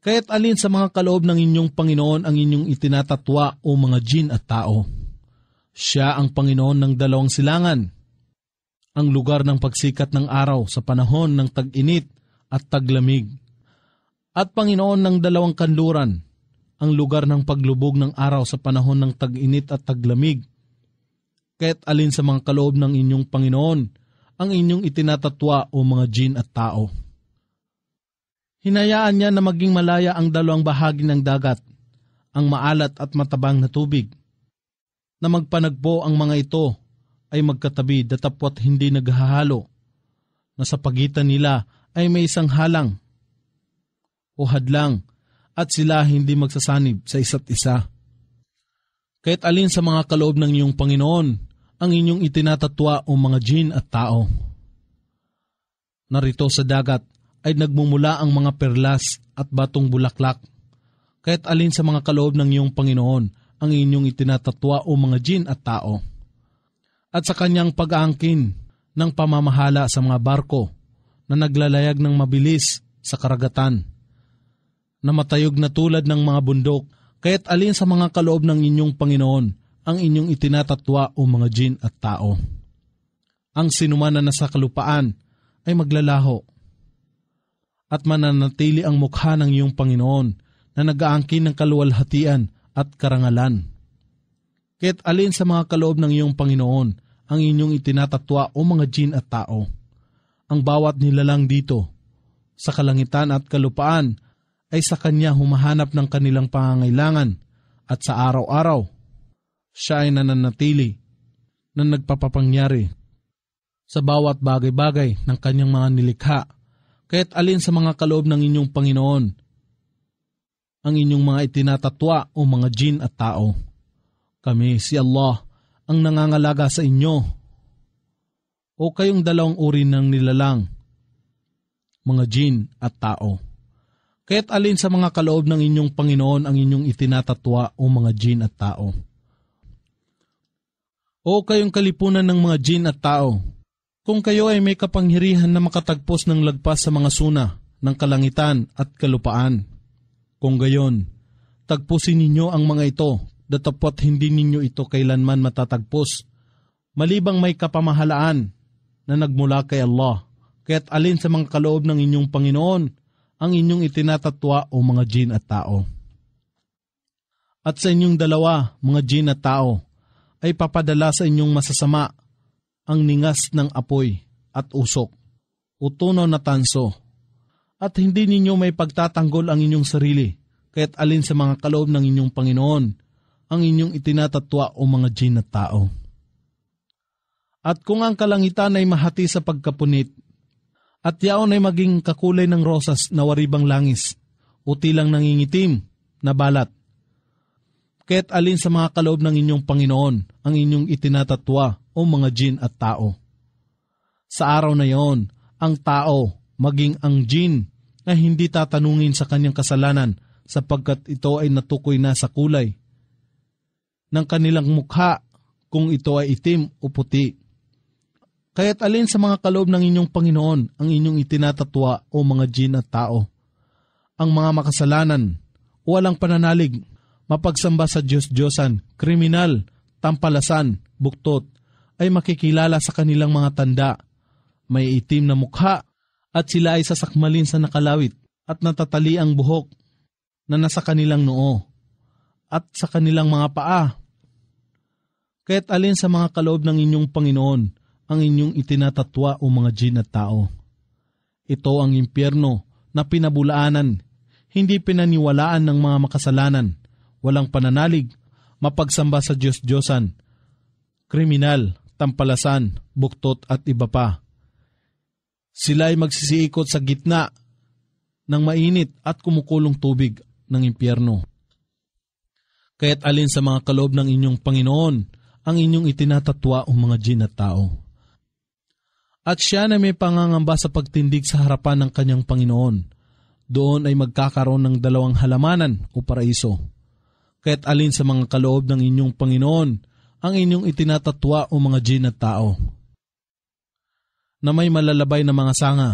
Kaya't alin sa mga kaloob ng inyong Panginoon ang inyong itinatatwa o mga jin at tao? Siya ang Panginoon ng dalawang silangan, ang lugar ng pagsikat ng araw sa panahon ng tag-init at taglamig, at Panginoon ng dalawang kanluran, ang lugar ng paglubog ng araw sa panahon ng tag-init at taglamig. Kaya't alin sa mga kaloob ng inyong Panginoon ang inyong itinatatwa o mga jin at tao. Hinayaan niya na maging malaya ang dalawang bahagi ng dagat, ang maalat at matabang na tubig, na magpanagpo ang mga ito ay magkatabi datapwat hindi naghahalo, na sa pagitan nila ay may isang halang o hadlang at sila hindi magsasanib sa isa't isa. Kahit alin sa mga kaloob ng iyong Panginoon ang inyong itinatatwa o mga jin at tao. Narito sa dagat ay nagmumula ang mga perlas at batong bulaklak. Kahit alin sa mga kaloob ng iyong Panginoon ang inyong itinatatwa o mga jin at tao. At sa kanyang pag-aangkin ng pamamahala sa mga barko na naglalayag ng mabilis sa karagatan. Na matayog na tulad ng mga bundok, kaya't alin sa mga kaloob ng inyong Panginoon ang inyong itinatatwa o mga jin at tao. Ang sinuman na nasa kalupaan ay maglalaho at mananatili ang mukha ng iyong Panginoon na nagaangkin ng kaluwalhatian at karangalan. Kahit alin sa mga kaloob ng iyong Panginoon ang inyong itinatatwa o mga jin at tao. Ang bawat nilalang dito, sa kalangitan at kalupaan, ay sa Kanya humahanap ng kanilang pangangailangan at sa araw-araw siya ay nananatili na nagpapapangyari sa bawat bagay-bagay ng kanyang mga nilikha, kahit alin sa mga kaloob ng inyong Panginoon ang inyong mga itinatatwa o mga jin at tao. Kami, si Allah, ang nangangalaga sa inyo o kayong dalawang uri ng nilalang, mga jin at tao. Kahit alin sa mga kaloob ng inyong Panginoon ang inyong itinatatwa o mga jin at tao o kayong kalipunan ng mga jin at tao, kung kayo ay may kapangyarihan na makatagpos ng lagpas sa mga suna ng kalangitan at kalupaan. Kung gayon, tagpusin ninyo ang mga ito, datapot hindi ninyo ito kailanman matatagpos, malibang may kapamahalaan na nagmula kay Allah, kaya't alin sa mga kaloob ng inyong Panginoon ang inyong itinatatwa o mga jin at tao. At sa inyong dalawa, mga jin at tao, ay papadala sa inyong masasama ang ningas ng apoy at usok, utunaw na tanso, at hindi ninyo may pagtatanggol ang inyong sarili, kaya't alin sa mga kaloob ng inyong Panginoon ang inyong itinatatwa o mga jin na tao. At kung ang kalangitan ay mahati sa pagkapunit, at yaon ay maging kakulay ng rosas na waribang langis, o tilang nangingitim na balat, Ket alin sa mga kaloob ng inyong Panginoon ang inyong itinatatwa o mga jin at tao. Sa araw na yon, ang tao, maging ang jin, na hindi tatanungin sa kanyang kasalanan sapagkat ito ay natukoy na sa kulay ng kanilang mukha kung ito ay itim o puti. Kaya't alin sa mga kaloob ng inyong Panginoon ang inyong itinatatwa o mga jin at tao? Ang mga makasalanan, walang pananalig, mapagsamba sa Diyos-Diyosan, kriminal, tampalasan, buktot, ay makikilala sa kanilang mga tanda. May itim na mukha at sila ay sasakmalin sa nakalawit at natatali ang buhok na nasa kanilang noo at sa kanilang mga paa. Kaya't alin sa mga kaloob ng inyong Panginoon ang inyong itinatatwa o mga jin at tao? Ito ang impyerno na pinabulaanan, hindi pinaniwalaan ng mga makasalanan walang pananalig, mapagsamba sa Diyos-Diyosan, kriminal, tampalasan, buktot at iba pa. Sila ay magsisiikot sa gitna ng mainit at kumukulong tubig ng impyerno. Kaya't alin sa mga kaloob ng inyong Panginoon ang inyong itinatatwa o mga jin at tao. At siya na may pangangamba sa pagtindig sa harapan ng kanyang Panginoon. Doon ay magkakaroon ng dalawang halamanan o paraiso kahit alin sa mga kaloob ng inyong Panginoon ang inyong itinatatwa o mga jin at tao. Na may malalabay na mga sanga,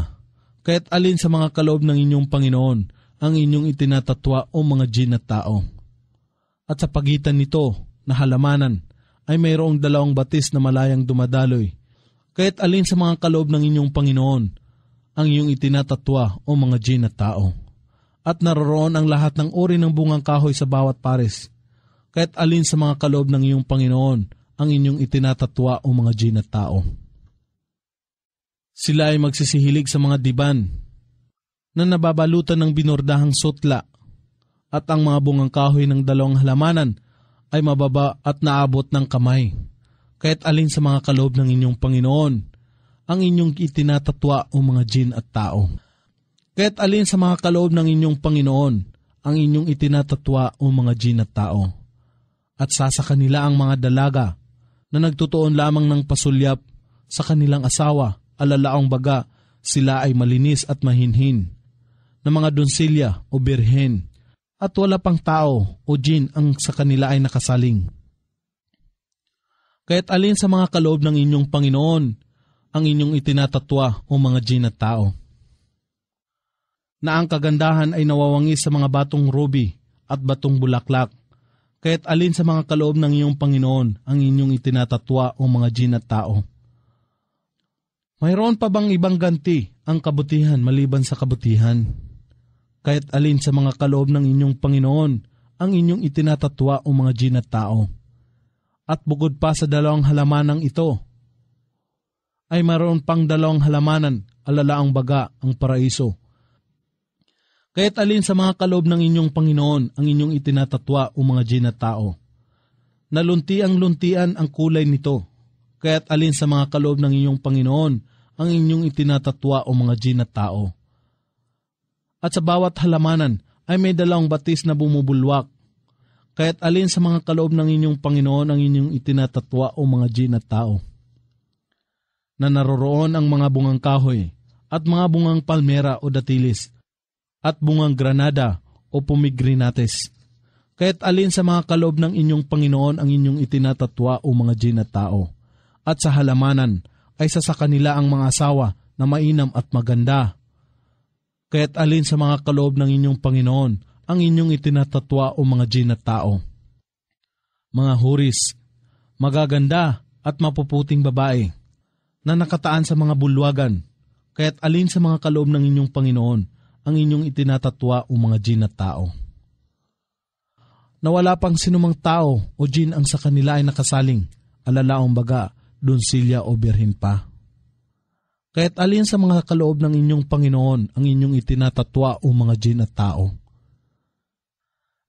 kahit alin sa mga kaloob ng inyong Panginoon ang inyong itinatatwa o mga jin at tao. At sa pagitan nito na halamanan ay mayroong dalawang batis na malayang dumadaloy, kahit alin sa mga kaloob ng inyong Panginoon ang iyong itinatatwa o mga jin at tao at naroroon ang lahat ng uri ng bungang kahoy sa bawat pares. Kahit alin sa mga kaloob ng iyong Panginoon ang inyong itinatatwa o mga jin at tao. Sila ay magsisihilig sa mga diban na nababalutan ng binordahang sutla at ang mga bungang kahoy ng dalawang halamanan ay mababa at naabot ng kamay. Kahit alin sa mga kaloob ng inyong Panginoon ang inyong itinatatwa o mga jin at tao kahit alin sa mga kaloob ng inyong Panginoon ang inyong itinatatwa o mga jin at tao. At sasa kanila ang mga dalaga na nagtutuon lamang ng pasulyap sa kanilang asawa, alalaong baga, sila ay malinis at mahinhin, na mga donsilya o birhen, at wala pang tao o jin ang sa kanila ay nakasaling. Kaya't alin sa mga kaloob ng inyong Panginoon ang inyong itinatatwa o mga jin at tao? na ang kagandahan ay nawawangi sa mga batong ruby at batong bulaklak. Kaya't alin sa mga kaloob ng iyong Panginoon ang inyong itinatatwa o mga jin at tao? Mayroon pa bang ibang ganti ang kabutihan maliban sa kabutihan? Kaya't alin sa mga kaloob ng inyong Panginoon ang inyong itinatatwa o mga jin at tao? At bukod pa sa dalawang halamanang ito, ay mayroon pang dalawang halamanan, alalaang baga, ang paraiso, Kaya't alin sa mga kaloob ng inyong Panginoon ang inyong itinatatwa o mga jin na tao? ang luntian ang kulay nito. Kaya't alin sa mga kaloob ng inyong Panginoon ang inyong itinatatwa o mga jin na tao? At sa bawat halamanan ay may dalawang batis na bumubulwak. Kaya't alin sa mga kaloob ng inyong Panginoon ang inyong itinatatwa o mga jin na tao? Na naroroon ang mga bungang kahoy at mga bungang palmera o datilis – at bungang granada o pomigrinates. Kaya't alin sa mga kaloob ng inyong Panginoon ang inyong itinatatwa o mga jin at tao. At sa halamanan ay sa sa kanila ang mga asawa na mainam at maganda. Kaya't alin sa mga kaloob ng inyong Panginoon ang inyong itinatatwa o mga jin at tao. Mga huris, magaganda at mapuputing babae na nakataan sa mga bulwagan, kaya't alin sa mga kaloob ng inyong Panginoon ang inyong itinatatwa o mga jin at tao. Na wala pang sinumang tao o jin ang sa kanila ay nakasaling, alalaong baga, donsilya o birhin pa. Kaya't alin sa mga kaloob ng inyong Panginoon ang inyong itinatatwa o mga jin at tao?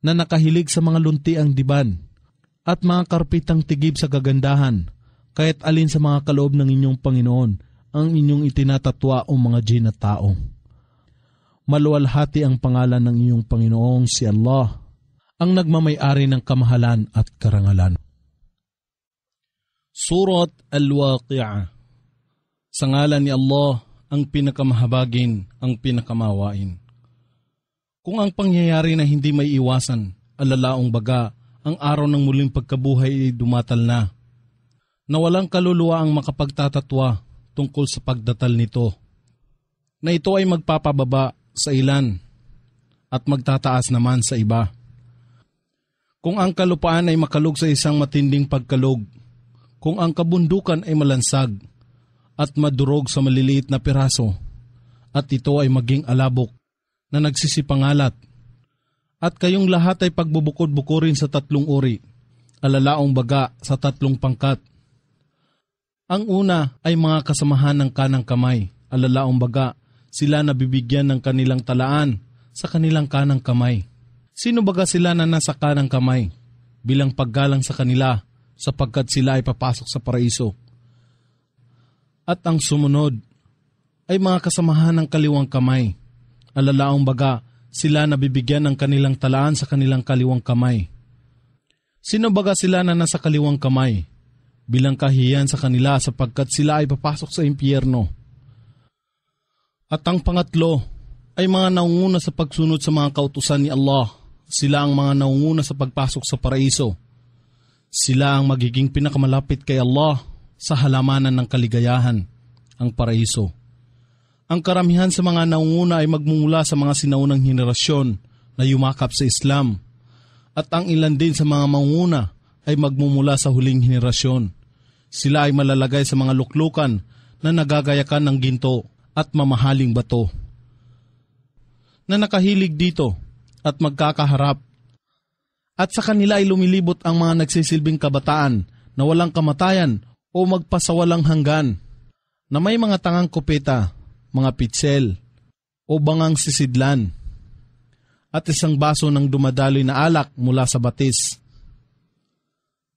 Na nakahilig sa mga lunti ang diban at mga karpitang tigib sa kagandahan, kaya't alin sa mga kaloob ng inyong Panginoon ang inyong itinatatwa o mga jin at tao? maluwalhati ang pangalan ng iyong Panginoong si Allah, ang nagmamayari ng kamahalan at karangalan. Surat Al-Waqi'ah Sa ngalan ni Allah, ang pinakamahabagin, ang pinakamawain. Kung ang pangyayari na hindi may iwasan, alalaong baga, ang araw ng muling pagkabuhay ay dumatal na. Na walang kaluluwa ang makapagtatatwa tungkol sa pagdatal nito. Na ito ay magpapababa sa ilan at magtataas naman sa iba. Kung ang kalupaan ay makalog sa isang matinding pagkalog, kung ang kabundukan ay malansag at madurog sa maliliit na piraso, at ito ay maging alabok na nagsisipangalat, at kayong lahat ay pagbubukod-bukurin sa tatlong uri, alalaong baga sa tatlong pangkat. Ang una ay mga kasamahan ng kanang kamay, alalaong baga sila nabibigyan ng kanilang talaan sa kanilang kanang kamay. Sino baga sila na nasa kanang kamay bilang paggalang sa kanila sapagkat sila ay papasok sa paraiso? At ang sumunod ay mga kasamahan ng kaliwang kamay. Alalaong baga sila nabibigyan ng kanilang talaan sa kanilang kaliwang kamay. Sino baga sila na nasa kaliwang kamay bilang kahiyan sa kanila sapagkat sila ay papasok sa impyerno? At ang pangatlo ay mga naunguna sa pagsunod sa mga kautusan ni Allah. Sila ang mga naunguna sa pagpasok sa paraiso. Sila ang magiging pinakamalapit kay Allah sa halamanan ng kaligayahan, ang paraiso. Ang karamihan sa mga naunguna ay magmumula sa mga sinaunang henerasyon na yumakap sa Islam at ang ilan din sa mga manguna ay magmumula sa huling henerasyon. Sila ay malalagay sa mga luklukan na nagagayakan ng ginto at mamahaling bato na nakahilig dito at magkakaharap. At sa kanila ay lumilibot ang mga nagsisilbing kabataan na walang kamatayan o magpasawalang hanggan, na may mga tangang kopeta, mga pitsel, o bangang sisidlan, at isang baso ng dumadaloy na alak mula sa batis.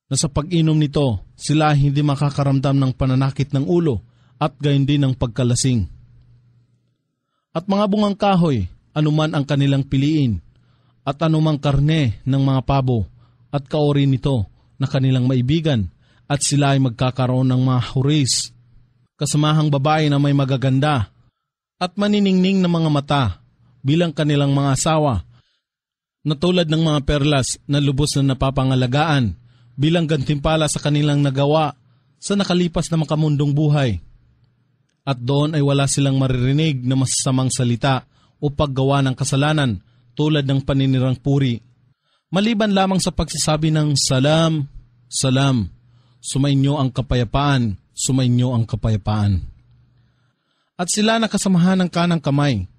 Na sa pag-inom nito, sila hindi makakaramdam ng pananakit ng ulo at gayon din ng pagkalasing at mga bungang kahoy, anuman ang kanilang piliin, at anumang karne ng mga pabo, at kaori nito na kanilang maibigan, at sila ay magkakaroon ng mga huris, kasamahang babae na may magaganda, at maniningning ng mga mata bilang kanilang mga asawa, na tulad ng mga perlas na lubos na napapangalagaan bilang gantimpala sa kanilang nagawa sa nakalipas na makamundong buhay at doon ay wala silang maririnig na masasamang salita o paggawa ng kasalanan tulad ng paninirang puri. Maliban lamang sa pagsasabi ng salam, salam, sumainyo ang kapayapaan, sumainyo ang kapayapaan. At sila nakasamahan ng kanang kamay.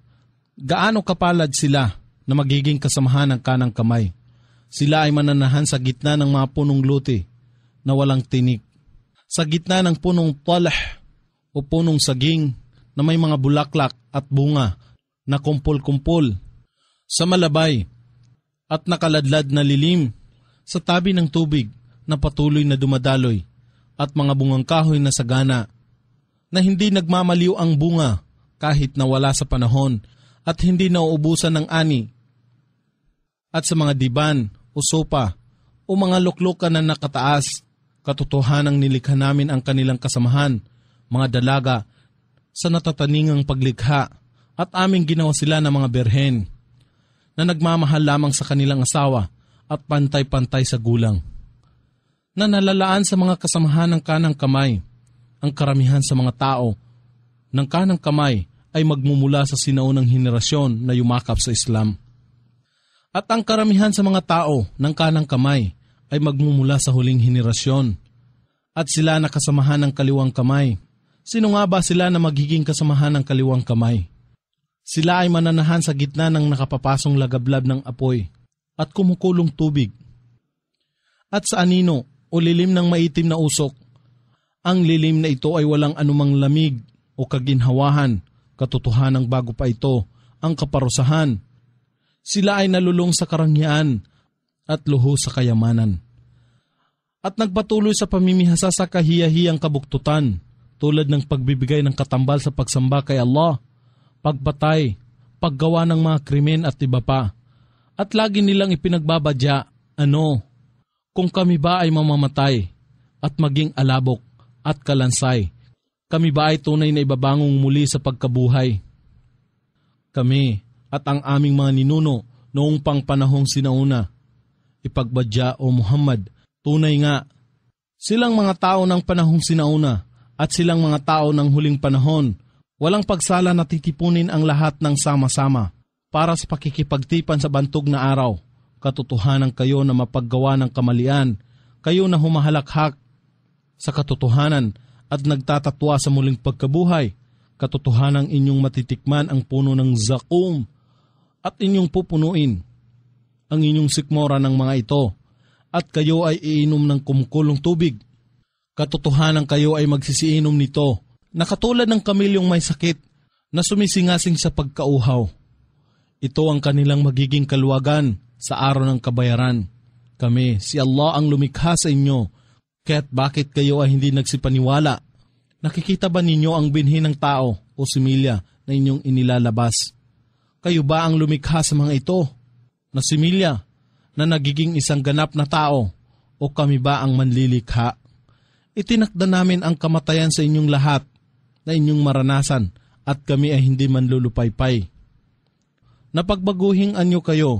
Gaano kapalad sila na magiging kasamahan ng kanang kamay? Sila ay mananahan sa gitna ng mga punong luti na walang tinik. Sa gitna ng punong talah o punong saging na may mga bulaklak at bunga na kumpol-kumpol sa malabay at nakaladlad na lilim sa tabi ng tubig na patuloy na dumadaloy at mga bungang kahoy na sagana na hindi nagmamaliw ang bunga kahit nawala sa panahon at hindi nauubusan ng ani at sa mga diban o sopa o mga luklukan na nakataas katotohanang nilikha namin ang kanilang kasamahan mga dalaga sa natataningang paglikha at aming ginawa sila ng mga berhen na nagmamahal lamang sa kanilang asawa at pantay-pantay sa gulang. Na nalalaan sa mga kasamahan ng kanang kamay, ang karamihan sa mga tao ng kanang kamay ay magmumula sa sinaunang henerasyon na yumakap sa Islam. At ang karamihan sa mga tao ng kanang kamay ay magmumula sa huling henerasyon at sila nakasamahan ng kaliwang kamay Sino nga ba sila na magiging kasamahan ng kaliwang kamay? Sila ay mananahan sa gitna ng nakapapasong lagablab ng apoy at kumukulong tubig. At sa anino o lilim ng maitim na usok, ang lilim na ito ay walang anumang lamig o kaginhawahan, katotohanan bago pa ito, ang kaparusahan. Sila ay nalulong sa karangyaan at luho sa kayamanan. At nagpatuloy sa pamimihasa sa kahiyahiyang kabuktutan tulad ng pagbibigay ng katambal sa pagsamba kay Allah, pagpatay, paggawa ng mga krimen at iba pa. At lagi nilang ipinagbabadya, ano, kung kami ba ay mamamatay at maging alabok at kalansay, kami ba ay tunay na ibabangong muli sa pagkabuhay? Kami at ang aming mga ninuno noong pangpanahong sinauna, ipagbadya o Muhammad, tunay nga, silang mga tao ng panahong sinauna, at silang mga tao ng huling panahon. Walang pagsala na titipunin ang lahat ng sama-sama para sa pakikipagtipan sa bantog na araw. Katotohanan kayo na mapaggawa ng kamalian, kayo na humahalakhak sa katotohanan at nagtatatwa sa muling pagkabuhay. Katotohanan inyong matitikman ang puno ng zakum at inyong pupunuin ang inyong sikmora ng mga ito at kayo ay iinom ng kumkulong tubig Katotohanan kayo ay magsisiinom nito, na katulad ng kamilyong may sakit, na sumisingasing sa pagkauhaw. Ito ang kanilang magiging kaluwagan sa araw ng kabayaran. Kami, si Allah ang lumikha sa inyo, kaya't bakit kayo ay hindi nagsipaniwala? Nakikita ba ninyo ang binhi ng tao o similya na inyong inilalabas? Kayo ba ang lumikha sa mga ito? Na similya na nagiging isang ganap na tao o kami ba ang manlilikha? itinakda namin ang kamatayan sa inyong lahat na inyong maranasan at kami ay hindi manlulupaypay. Napagbaguhing anyo kayo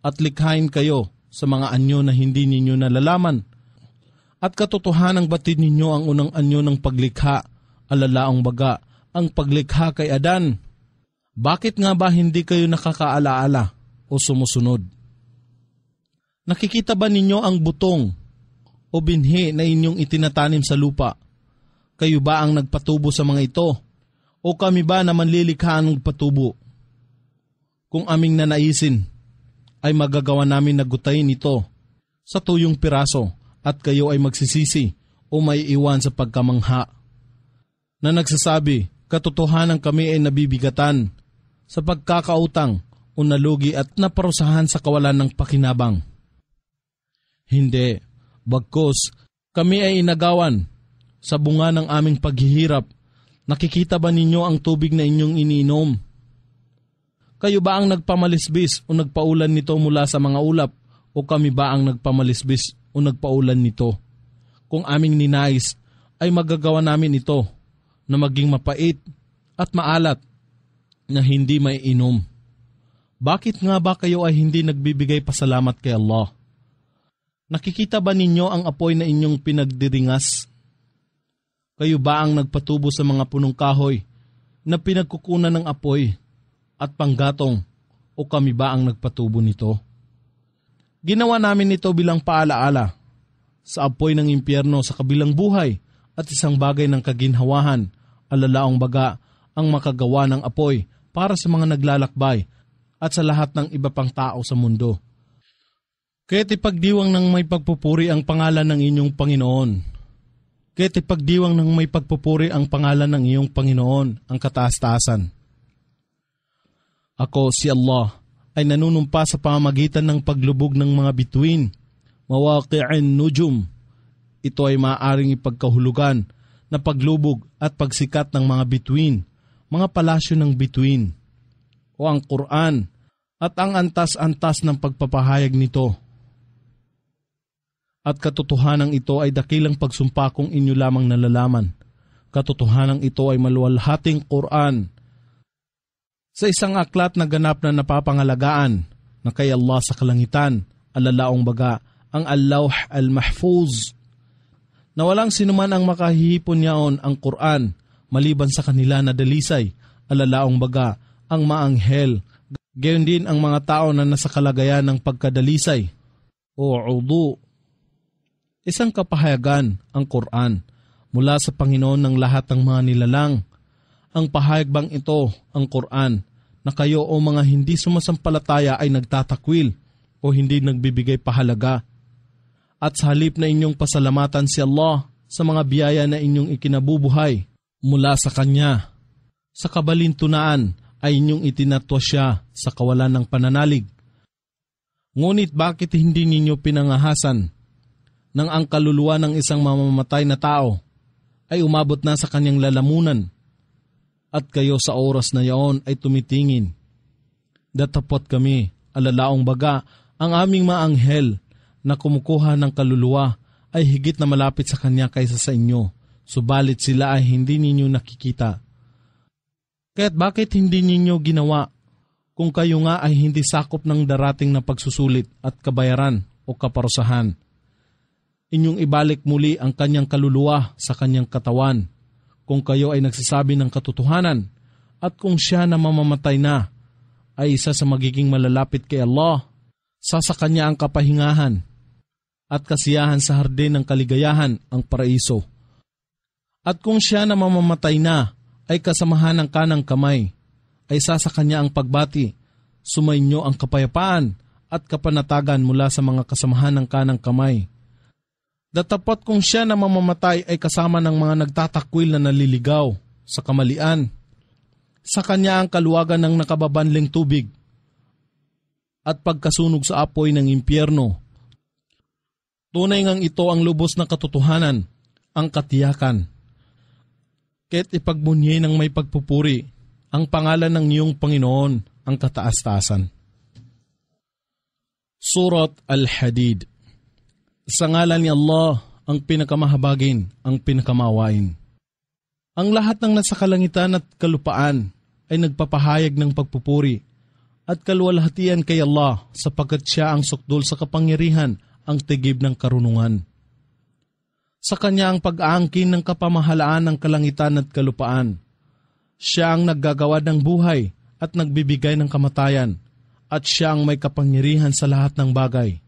at likhain kayo sa mga anyo na hindi ninyo nalalaman. At katotohanang batid ninyo ang unang anyo ng paglikha, alalaang baga, ang paglikha kay Adan. Bakit nga ba hindi kayo nakakaalaala o sumusunod? Nakikita ba ninyo ang butong o binhi na inyong itinatanim sa lupa? Kayo ba ang nagpatubo sa mga ito? O kami ba na manlilikha ang patubo? Kung aming nanaisin, ay magagawa namin na gutayin ito sa tuyong piraso at kayo ay magsisisi o may iwan sa pagkamangha. Na nagsasabi, katotohanan kami ay nabibigatan sa pagkakautang o nalugi at naparusahan sa kawalan ng pakinabang. Hindi Bagkos, kami ay inagawan sa bunga ng aming paghihirap. Nakikita ba ninyo ang tubig na inyong iniinom? Kayo ba ang nagpamalisbis o nagpaulan nito mula sa mga ulap? O kami ba ang nagpamalisbis o nagpaulan nito? Kung aming ninais, ay magagawa namin ito na maging mapait at maalat na hindi maiinom. Bakit nga ba kayo ay hindi nagbibigay pasalamat kay Allah? Nakikita ba ninyo ang apoy na inyong pinagdiringas? Kayo ba ang nagpatubo sa mga punong kahoy na pinagkukunan ng apoy at panggatong o kami ba ang nagpatubo nito? Ginawa namin ito bilang paalaala sa apoy ng impyerno sa kabilang buhay at isang bagay ng kaginhawahan, alalaong baga ang makagawa ng apoy para sa mga naglalakbay at sa lahat ng iba pang tao sa mundo Kaya't ipagdiwang ng may pagpupuri ang pangalan ng inyong Panginoon. Kaya't ipagdiwang ng may pagpupuri ang pangalan ng iyong Panginoon, ang kataas-taasan. Ako, si Allah, ay nanunumpa sa pamagitan ng paglubog ng mga bituin, mawaki'in nujum. Ito ay maaaring ipagkahulugan na paglubog at pagsikat ng mga bituin, mga palasyo ng bituin, o ang Quran, at ang antas-antas ng pagpapahayag nito at katotohanan ito ay dakilang pagsumpa kong inyo lamang nalalaman. Katotohanan ito ay maluwalhating Quran. Sa isang aklat na ganap na napapangalagaan na kay Allah sa kalangitan, alalaong baga, ang Allahw al-Mahfuz, na walang sinuman ang makahihipon niyaon ang Quran maliban sa kanila na dalisay, alalaong baga, ang maanghel, gayon din ang mga tao na nasa kalagayan ng pagkadalisay o udu Isang kapahayagan ang Quran mula sa Panginoon ng lahat ng mga nilalang. Ang pahayag bang ito, ang Quran, na kayo o mga hindi sumasampalataya ay nagtatakwil o hindi nagbibigay pahalaga. At sa halip na inyong pasalamatan si Allah sa mga biyaya na inyong ikinabubuhay mula sa Kanya. Sa kabalintunaan ay inyong itinatwa siya sa kawalan ng pananalig. Ngunit bakit hindi ninyo pinangahasan nang ang kaluluwa ng isang mamamatay na tao ay umabot na sa kanyang lalamunan at kayo sa oras na yaon ay tumitingin. Datapot kami, alalaong baga, ang aming maanghel na kumukuha ng kaluluwa ay higit na malapit sa kanya kaysa sa inyo, subalit sila ay hindi ninyo nakikita. Kaya't bakit hindi ninyo ginawa kung kayo nga ay hindi sakop ng darating na pagsusulit at kabayaran o kaparusahan? inyong ibalik muli ang kanyang kaluluwa sa kanyang katawan. Kung kayo ay nagsasabi ng katotohanan at kung siya na mamamatay na, ay isa sa magiging malalapit kay Allah, sa sa kanya ang kapahingahan at kasiyahan sa hardin ng kaligayahan ang paraiso. At kung siya na mamamatay na, ay kasamahan ng kanang kamay, ay sa sa kanya ang pagbati, sumainyo ang kapayapaan at kapanatagan mula sa mga kasamahan ng kanang kamay Datapat kung siya na mamamatay ay kasama ng mga nagtatakwil na naliligaw sa kamalian. Sa kanya ang kaluwagan ng nakababanling tubig at pagkasunog sa apoy ng impyerno. Tunay ngang ito ang lubos na katotohanan, ang katiyakan. Ket ipagmunye ng may pagpupuri ang pangalan ng iyong Panginoon, ang kataas-taasan. Surat Al-Hadid sa ngalan ni Allah, ang pinakamahabagin, ang pinakamawain. Ang lahat ng nasa kalangitan at kalupaan ay nagpapahayag ng pagpupuri at kaluwalhatian kay Allah sapagkat siya ang sukdol sa kapangyarihan, ang tigib ng karunungan. Sa kanya ang pag-aangkin ng kapamahalaan ng kalangitan at kalupaan. Siya ang naggagawa ng buhay at nagbibigay ng kamatayan at siya ang may kapangyarihan sa lahat ng bagay.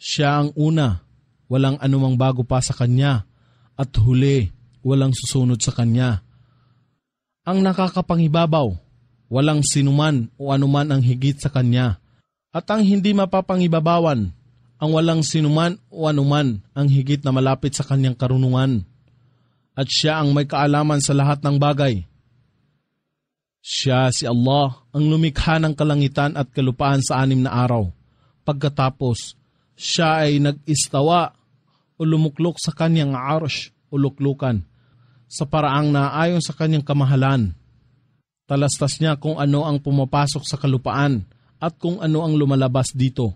Siya ang una, walang anumang bago pa sa Kanya, at huli, walang susunod sa Kanya. Ang nakakapangibabaw, walang sinuman o anuman ang higit sa Kanya, at ang hindi mapapangibabawan, ang walang sinuman o anuman ang higit na malapit sa Kanyang karunungan, at Siya ang may kaalaman sa lahat ng bagay. Siya si Allah ang lumikha ng kalangitan at kalupaan sa anim na araw. Pagkatapos, siya ay nag-istawa o lumuklok sa kanyang arsh o luklukan sa paraang naayon sa kanyang kamahalan. Talastas niya kung ano ang pumapasok sa kalupaan at kung ano ang lumalabas dito.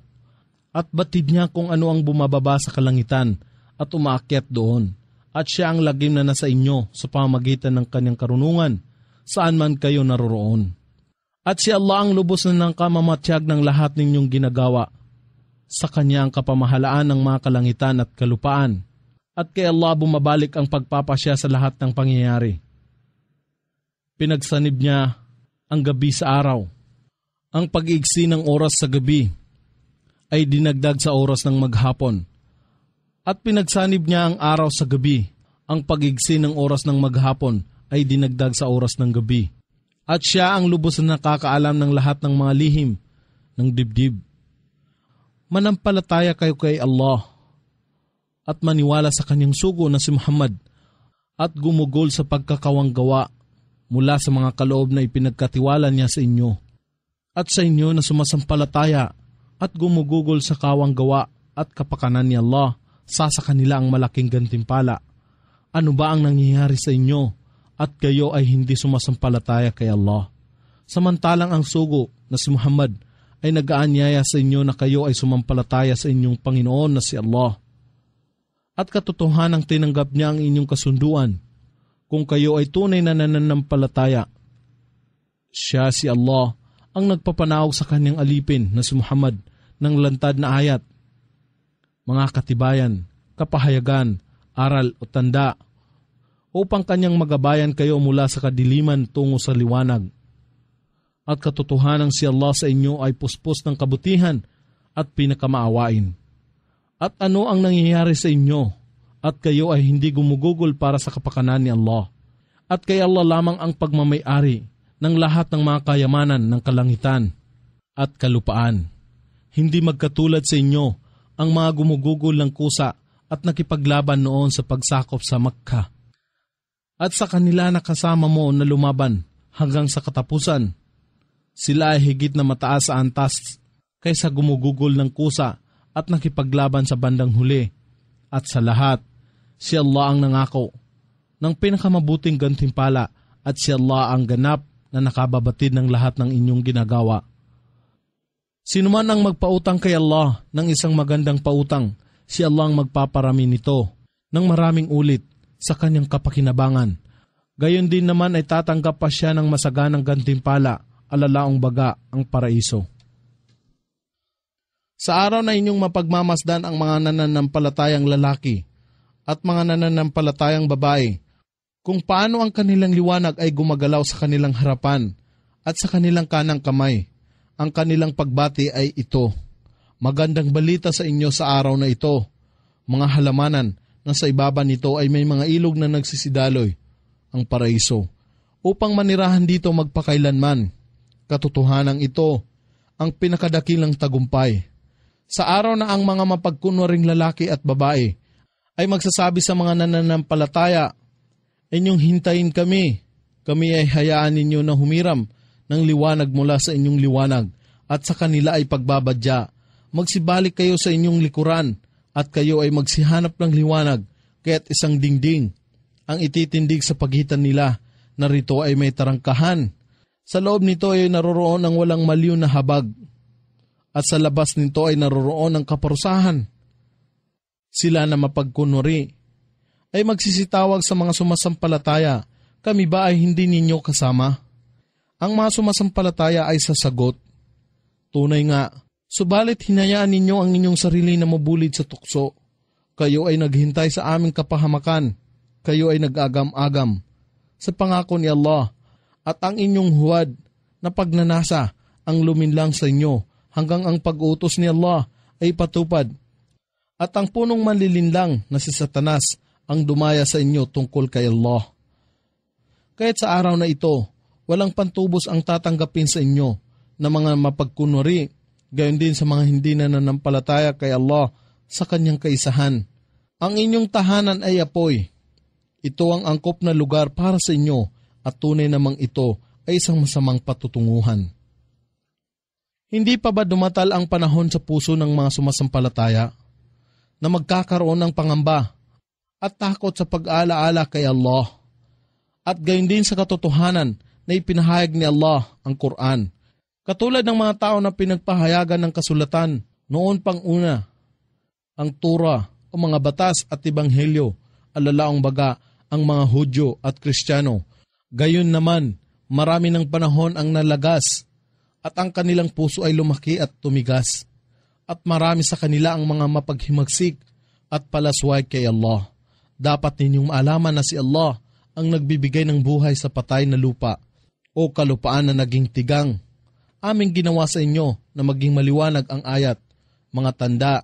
At batid niya kung ano ang bumababa sa kalangitan at umaakyat doon. At siya ang lagim na nasa inyo sa pamagitan ng kanyang karunungan saan man kayo naroroon. At si Allah ang lubos na ng kamamatsyag ng lahat ninyong ginagawa sa Kanya ang kapamahalaan ng mga kalangitan at kalupaan, at kay Allah bumabalik ang pagpapasya sa lahat ng pangyayari. Pinagsanib niya ang gabi sa araw. Ang pag-iigsi ng oras sa gabi ay dinagdag sa oras ng maghapon. At pinagsanib niya ang araw sa gabi. Ang pag-igsi ng oras ng maghapon ay dinagdag sa oras ng gabi. At siya ang lubos na nakakaalam ng lahat ng mga lihim ng dibdib manampalataya kayo kay Allah at maniwala sa kanyang sugo na si Muhammad at gumugol sa pagkakawanggawa mula sa mga kaloob na ipinagkatiwala niya sa inyo at sa inyo na sumasampalataya at gumugugol sa kawanggawa at kapakanan ni Allah sa sa kanila ang malaking gantimpala. Ano ba ang nangyayari sa inyo at kayo ay hindi sumasampalataya kay Allah? Samantalang ang sugo na si Muhammad ay nagaanyaya sa inyo na kayo ay sumampalataya sa inyong Panginoon na si Allah. At katotohanan ang tinanggap niya ang inyong kasunduan kung kayo ay tunay na nananampalataya. Siya si Allah ang nagpapanawag sa kanyang alipin na si Muhammad ng lantad na ayat. Mga katibayan, kapahayagan, aral o tanda upang kanyang magabayan kayo mula sa kadiliman tungo sa liwanag at katotohanan si Allah sa inyo ay puspos ng kabutihan at pinakamaawain. At ano ang nangyayari sa inyo at kayo ay hindi gumugugol para sa kapakanan ni Allah. At kay Allah lamang ang pagmamayari ng lahat ng mga kayamanan ng kalangitan at kalupaan. Hindi magkatulad sa inyo ang mga gumugugol ng kusa at nakipaglaban noon sa pagsakop sa Makkah. At sa kanila nakasama mo na lumaban hanggang sa katapusan sila ay higit na mataas sa antas kaysa gumugugol ng kusa at nakipaglaban sa bandang huli. At sa lahat, si Allah ang nangako ng pinakamabuting gantimpala at si Allah ang ganap na nakababatid ng lahat ng inyong ginagawa. Sino man ang magpautang kay Allah ng isang magandang pautang, si Allah ang magpaparami nito ng maraming ulit sa kanyang kapakinabangan. Gayon din naman ay tatanggap pa siya ng masaganang gantimpala alalaong baga ang paraiso. Sa araw na inyong mapagmamasdan ang mga nananampalatayang lalaki at mga nananampalatayang babae, kung paano ang kanilang liwanag ay gumagalaw sa kanilang harapan at sa kanilang kanang kamay, ang kanilang pagbati ay ito. Magandang balita sa inyo sa araw na ito, mga halamanan na sa ibaba nito ay may mga ilog na nagsisidaloy, ang paraiso, upang manirahan dito magpakailanman katotohanan ito ang pinakadakilang tagumpay. Sa araw na ang mga mapagkunwaring lalaki at babae ay magsasabi sa mga nananampalataya, Inyong hintayin kami, kami ay hayaan ninyo na humiram ng liwanag mula sa inyong liwanag at sa kanila ay pagbabadya. Magsibalik kayo sa inyong likuran at kayo ay magsihanap ng liwanag kaya't isang dingding ang ititindig sa pagitan nila narito ay may tarangkahan sa loob nito ay naroroon ang walang maliw na habag, at sa labas nito ay naroroon ang kaparusahan. Sila na mapagkunwari ay magsisitawag sa mga sumasampalataya, kami ba ay hindi ninyo kasama? Ang mga sumasampalataya ay sasagot, Tunay nga, subalit hinayaan ninyo ang inyong sarili na mabulid sa tukso. Kayo ay naghintay sa aming kapahamakan, kayo ay nag-agam-agam. Sa pangako ni Allah, at ang inyong huwad na pagnanasa ang luminlang sa inyo hanggang ang pag-utos ni Allah ay patupad. At ang punong manlilinlang na si Satanas ang dumaya sa inyo tungkol kay Allah. Kahit sa araw na ito, walang pantubos ang tatanggapin sa inyo na mga mapagkunwari, gayon din sa mga hindi na nanampalataya kay Allah sa kanyang kaisahan. Ang inyong tahanan ay apoy. Ito ang angkop na lugar para sa inyo at tunay namang ito ay isang masamang patutunguhan. Hindi pa ba dumatal ang panahon sa puso ng mga sumasampalataya na magkakaroon ng pangamba at takot sa pag-alaala kay Allah at gayon din sa katotohanan na ipinahayag ni Allah ang Quran. Katulad ng mga tao na pinagpahayagan ng kasulatan noon pang una, ang tura o mga batas at ibanghelyo, alalaong baga ang mga Hudyo at Kristiyano Gayon naman, marami ng panahon ang nalagas at ang kanilang puso ay lumaki at tumigas. At marami sa kanila ang mga mapaghimagsik at palasway kay Allah. Dapat ninyong maalaman na si Allah ang nagbibigay ng buhay sa patay na lupa o kalupaan na naging tigang. Aming ginawa sa inyo na maging maliwanag ang ayat, mga tanda,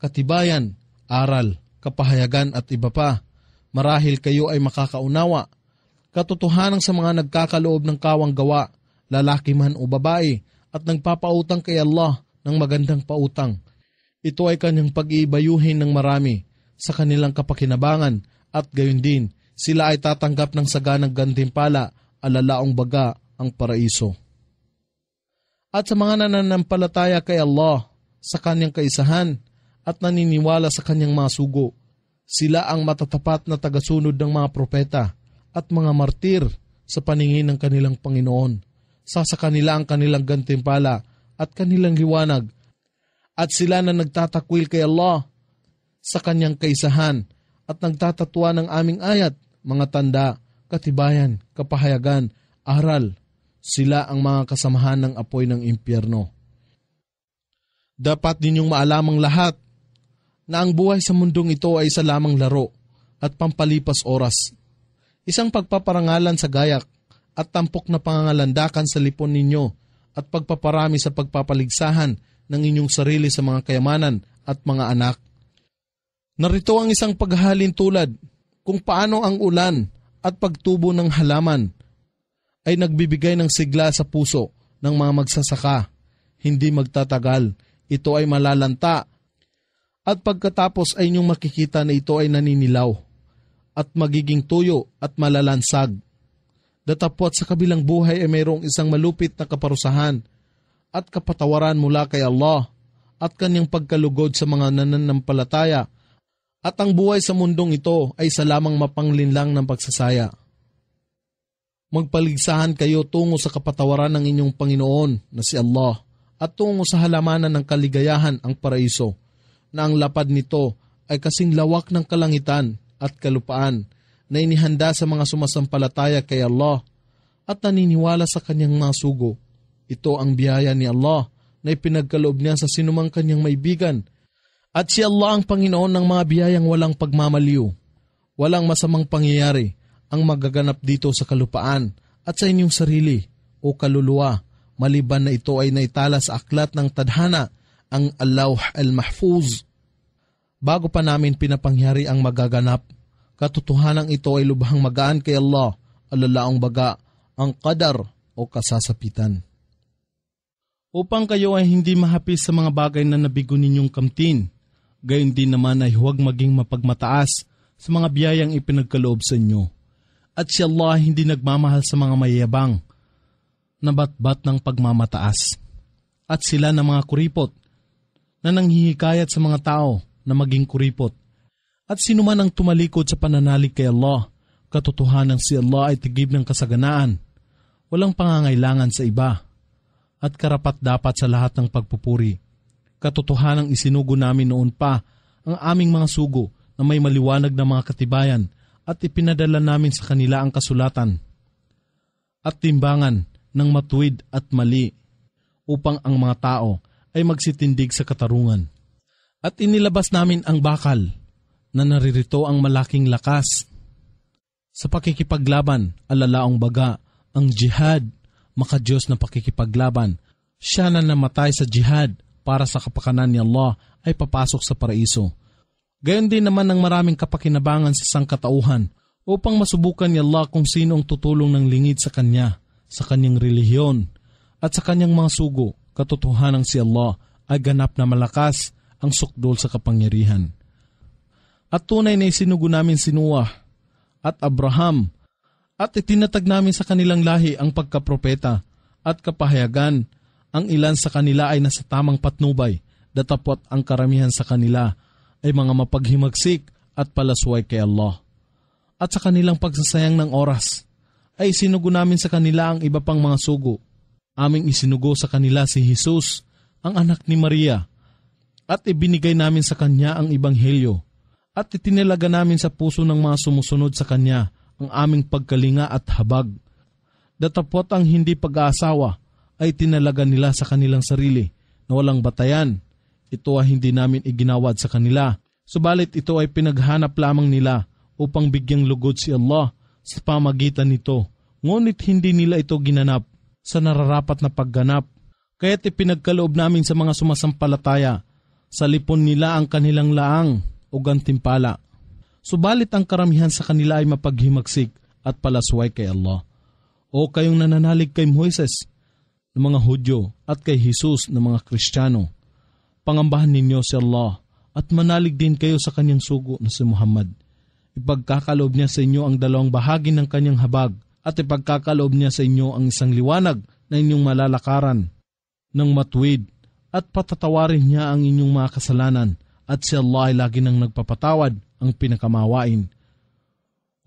katibayan, aral, kapahayagan at iba pa. Marahil kayo ay makakaunawa katotohanan sa mga nagkakaloob ng kawang gawa, lalaki man o babae, at nagpapautang kay Allah ng magandang pautang. Ito ay kanyang pag-iibayuhin ng marami sa kanilang kapakinabangan at gayon din sila ay tatanggap ng saganang gantimpala, alalaong baga ang paraiso. At sa mga nananampalataya kay Allah sa kanyang kaisahan at naniniwala sa kanyang mga sugo, sila ang matatapat na tagasunod ng mga propeta at mga martir sa paningin ng kanilang Panginoon. Sa kanila ang kanilang gantimpala at kanilang liwanag at sila na nagtatakwil kay Allah sa kanyang kaisahan at nagtatatwa ng aming ayat, mga tanda, katibayan, kapahayagan, aral. Sila ang mga kasamahan ng apoy ng impyerno. Dapat ninyong maalamang lahat na ang buhay sa mundong ito ay sa lamang laro at pampalipas oras Isang pagpaparangalan sa gayak at tampok na pangangalandakan sa lipon ninyo at pagpaparami sa pagpapaligsahan ng inyong sarili sa mga kayamanan at mga anak. Narito ang isang paghahalin tulad kung paano ang ulan at pagtubo ng halaman ay nagbibigay ng sigla sa puso ng mga magsasaka. Hindi magtatagal, ito ay malalanta at pagkatapos ay inyong makikita na ito ay naninilaw at magiging tuyo at malalansag. Datapwat sa kabilang buhay ay mayroong isang malupit na kaparusahan at kapatawaran mula kay Allah at kanyang pagkalugod sa mga nananampalataya at ang buhay sa mundong ito ay sa lamang mapanglinlang ng pagsasaya. Magpaligsahan kayo tungo sa kapatawaran ng inyong Panginoon na si Allah at tungo sa halamanan ng kaligayahan ang paraiso na ang lapad nito ay kasing lawak ng kalangitan at kalupaan na inihanda sa mga sumasampalataya kay Allah at naniniwala sa kanyang nasugo. Ito ang biyaya ni Allah na ipinagkaloob niya sa sinumang kanyang maibigan. At si Allah ang Panginoon ng mga biyayang walang pagmamaliw. Walang masamang pangyayari ang magaganap dito sa kalupaan at sa inyong sarili o kaluluwa maliban na ito ay naitala sa aklat ng tadhana ang Allah al-Mahfuz. al-Mahfuz bago pa namin pinapangyari ang magaganap. Katotohanang ito ay lubhang magaan kay Allah, alalaong baga, ang kadar o kasasapitan. Upang kayo ay hindi mahapis sa mga bagay na nabigo ninyong kamtin, gayon din naman ay huwag maging mapagmataas sa mga biyayang ipinagkaloob sa inyo. At si Allah hindi nagmamahal sa mga mayabang, na batbat ng pagmamataas. At sila ng mga kuripot, na nanghihikayat sa mga tao na maging kuripot. At sino man ang tumalikod sa pananalig kay Allah, katotohanan si Allah ay tigib ng kasaganaan, walang pangangailangan sa iba, at karapat dapat sa lahat ng pagpupuri. Katotohanan isinugo namin noon pa ang aming mga sugo na may maliwanag na mga katibayan at ipinadala namin sa kanila ang kasulatan at timbangan ng matuwid at mali upang ang mga tao ay magsitindig sa katarungan. At inilabas namin ang bakal na naririto ang malaking lakas. Sa pakikipaglaban, alalaong baga, ang jihad, makadiyos na pakikipaglaban. Siya na namatay sa jihad para sa kapakanan ni Allah ay papasok sa paraiso. Gayon din naman ng maraming kapakinabangan sa sangkatauhan upang masubukan ni Allah kung sino ang tutulong ng lingid sa kanya, sa kanyang relihiyon, at sa kanyang mga sugo, katotohanan si Allah ay ganap na malakas ang sukdol sa kapangyarihan. At tunay na isinugo namin si Noah at Abraham at itinatag namin sa kanilang lahi ang pagkapropeta at kapahayagan. Ang ilan sa kanila ay nasa tamang patnubay, datapot ang karamihan sa kanila ay mga mapaghimagsik at palasway kay Allah. At sa kanilang pagsasayang ng oras, ay isinugo namin sa kanila ang iba pang mga sugo. Aming isinugo sa kanila si Jesus, ang anak ni Maria, at ibinigay namin sa Kanya ang Ibanghelyo at itinalaga namin sa puso ng mga sumusunod sa Kanya ang aming pagkalinga at habag. Datapot ang hindi pag-aasawa ay tinalaga nila sa kanilang sarili na walang batayan. Ito ay hindi namin iginawad sa kanila. Subalit ito ay pinaghanap lamang nila upang bigyang lugod si Allah sa pamagitan nito. Ngunit hindi nila ito ginanap sa nararapat na pagganap. Kaya't ipinagkaloob namin sa mga sumasampalataya Salipon nila ang kanilang laang o gantimpala. Subalit ang karamihan sa kanila ay mapaghimagsik at palasway kay Allah. O kayong nananalig kay Moises ng mga Hudyo at kay Jesus ng mga Kristiyano. Pangambahan ninyo si Allah at manalig din kayo sa kanyang sugo na si Muhammad. Ipagkakaloob niya sa inyo ang dalawang bahagi ng kanyang habag at ipagkakaloob niya sa inyo ang isang liwanag na inyong malalakaran ng matuwid at patatawarin niya ang inyong mga kasalanan at si Allah ay lagi nang nagpapatawad ang pinakamawain.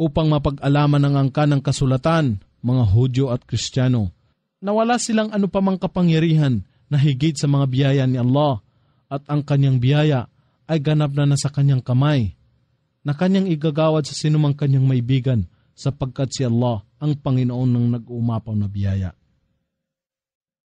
Upang mapag-alaman ang angka ng kasulatan, mga Hudyo at Kristiyano, na wala silang anupamang kapangyarihan na higit sa mga biyaya ni Allah at ang kanyang biyaya ay ganap na nasa kanyang kamay na kanyang igagawad sa sinumang kanyang maibigan sapagkat si Allah ang Panginoon ng nag-uumapaw na biyaya.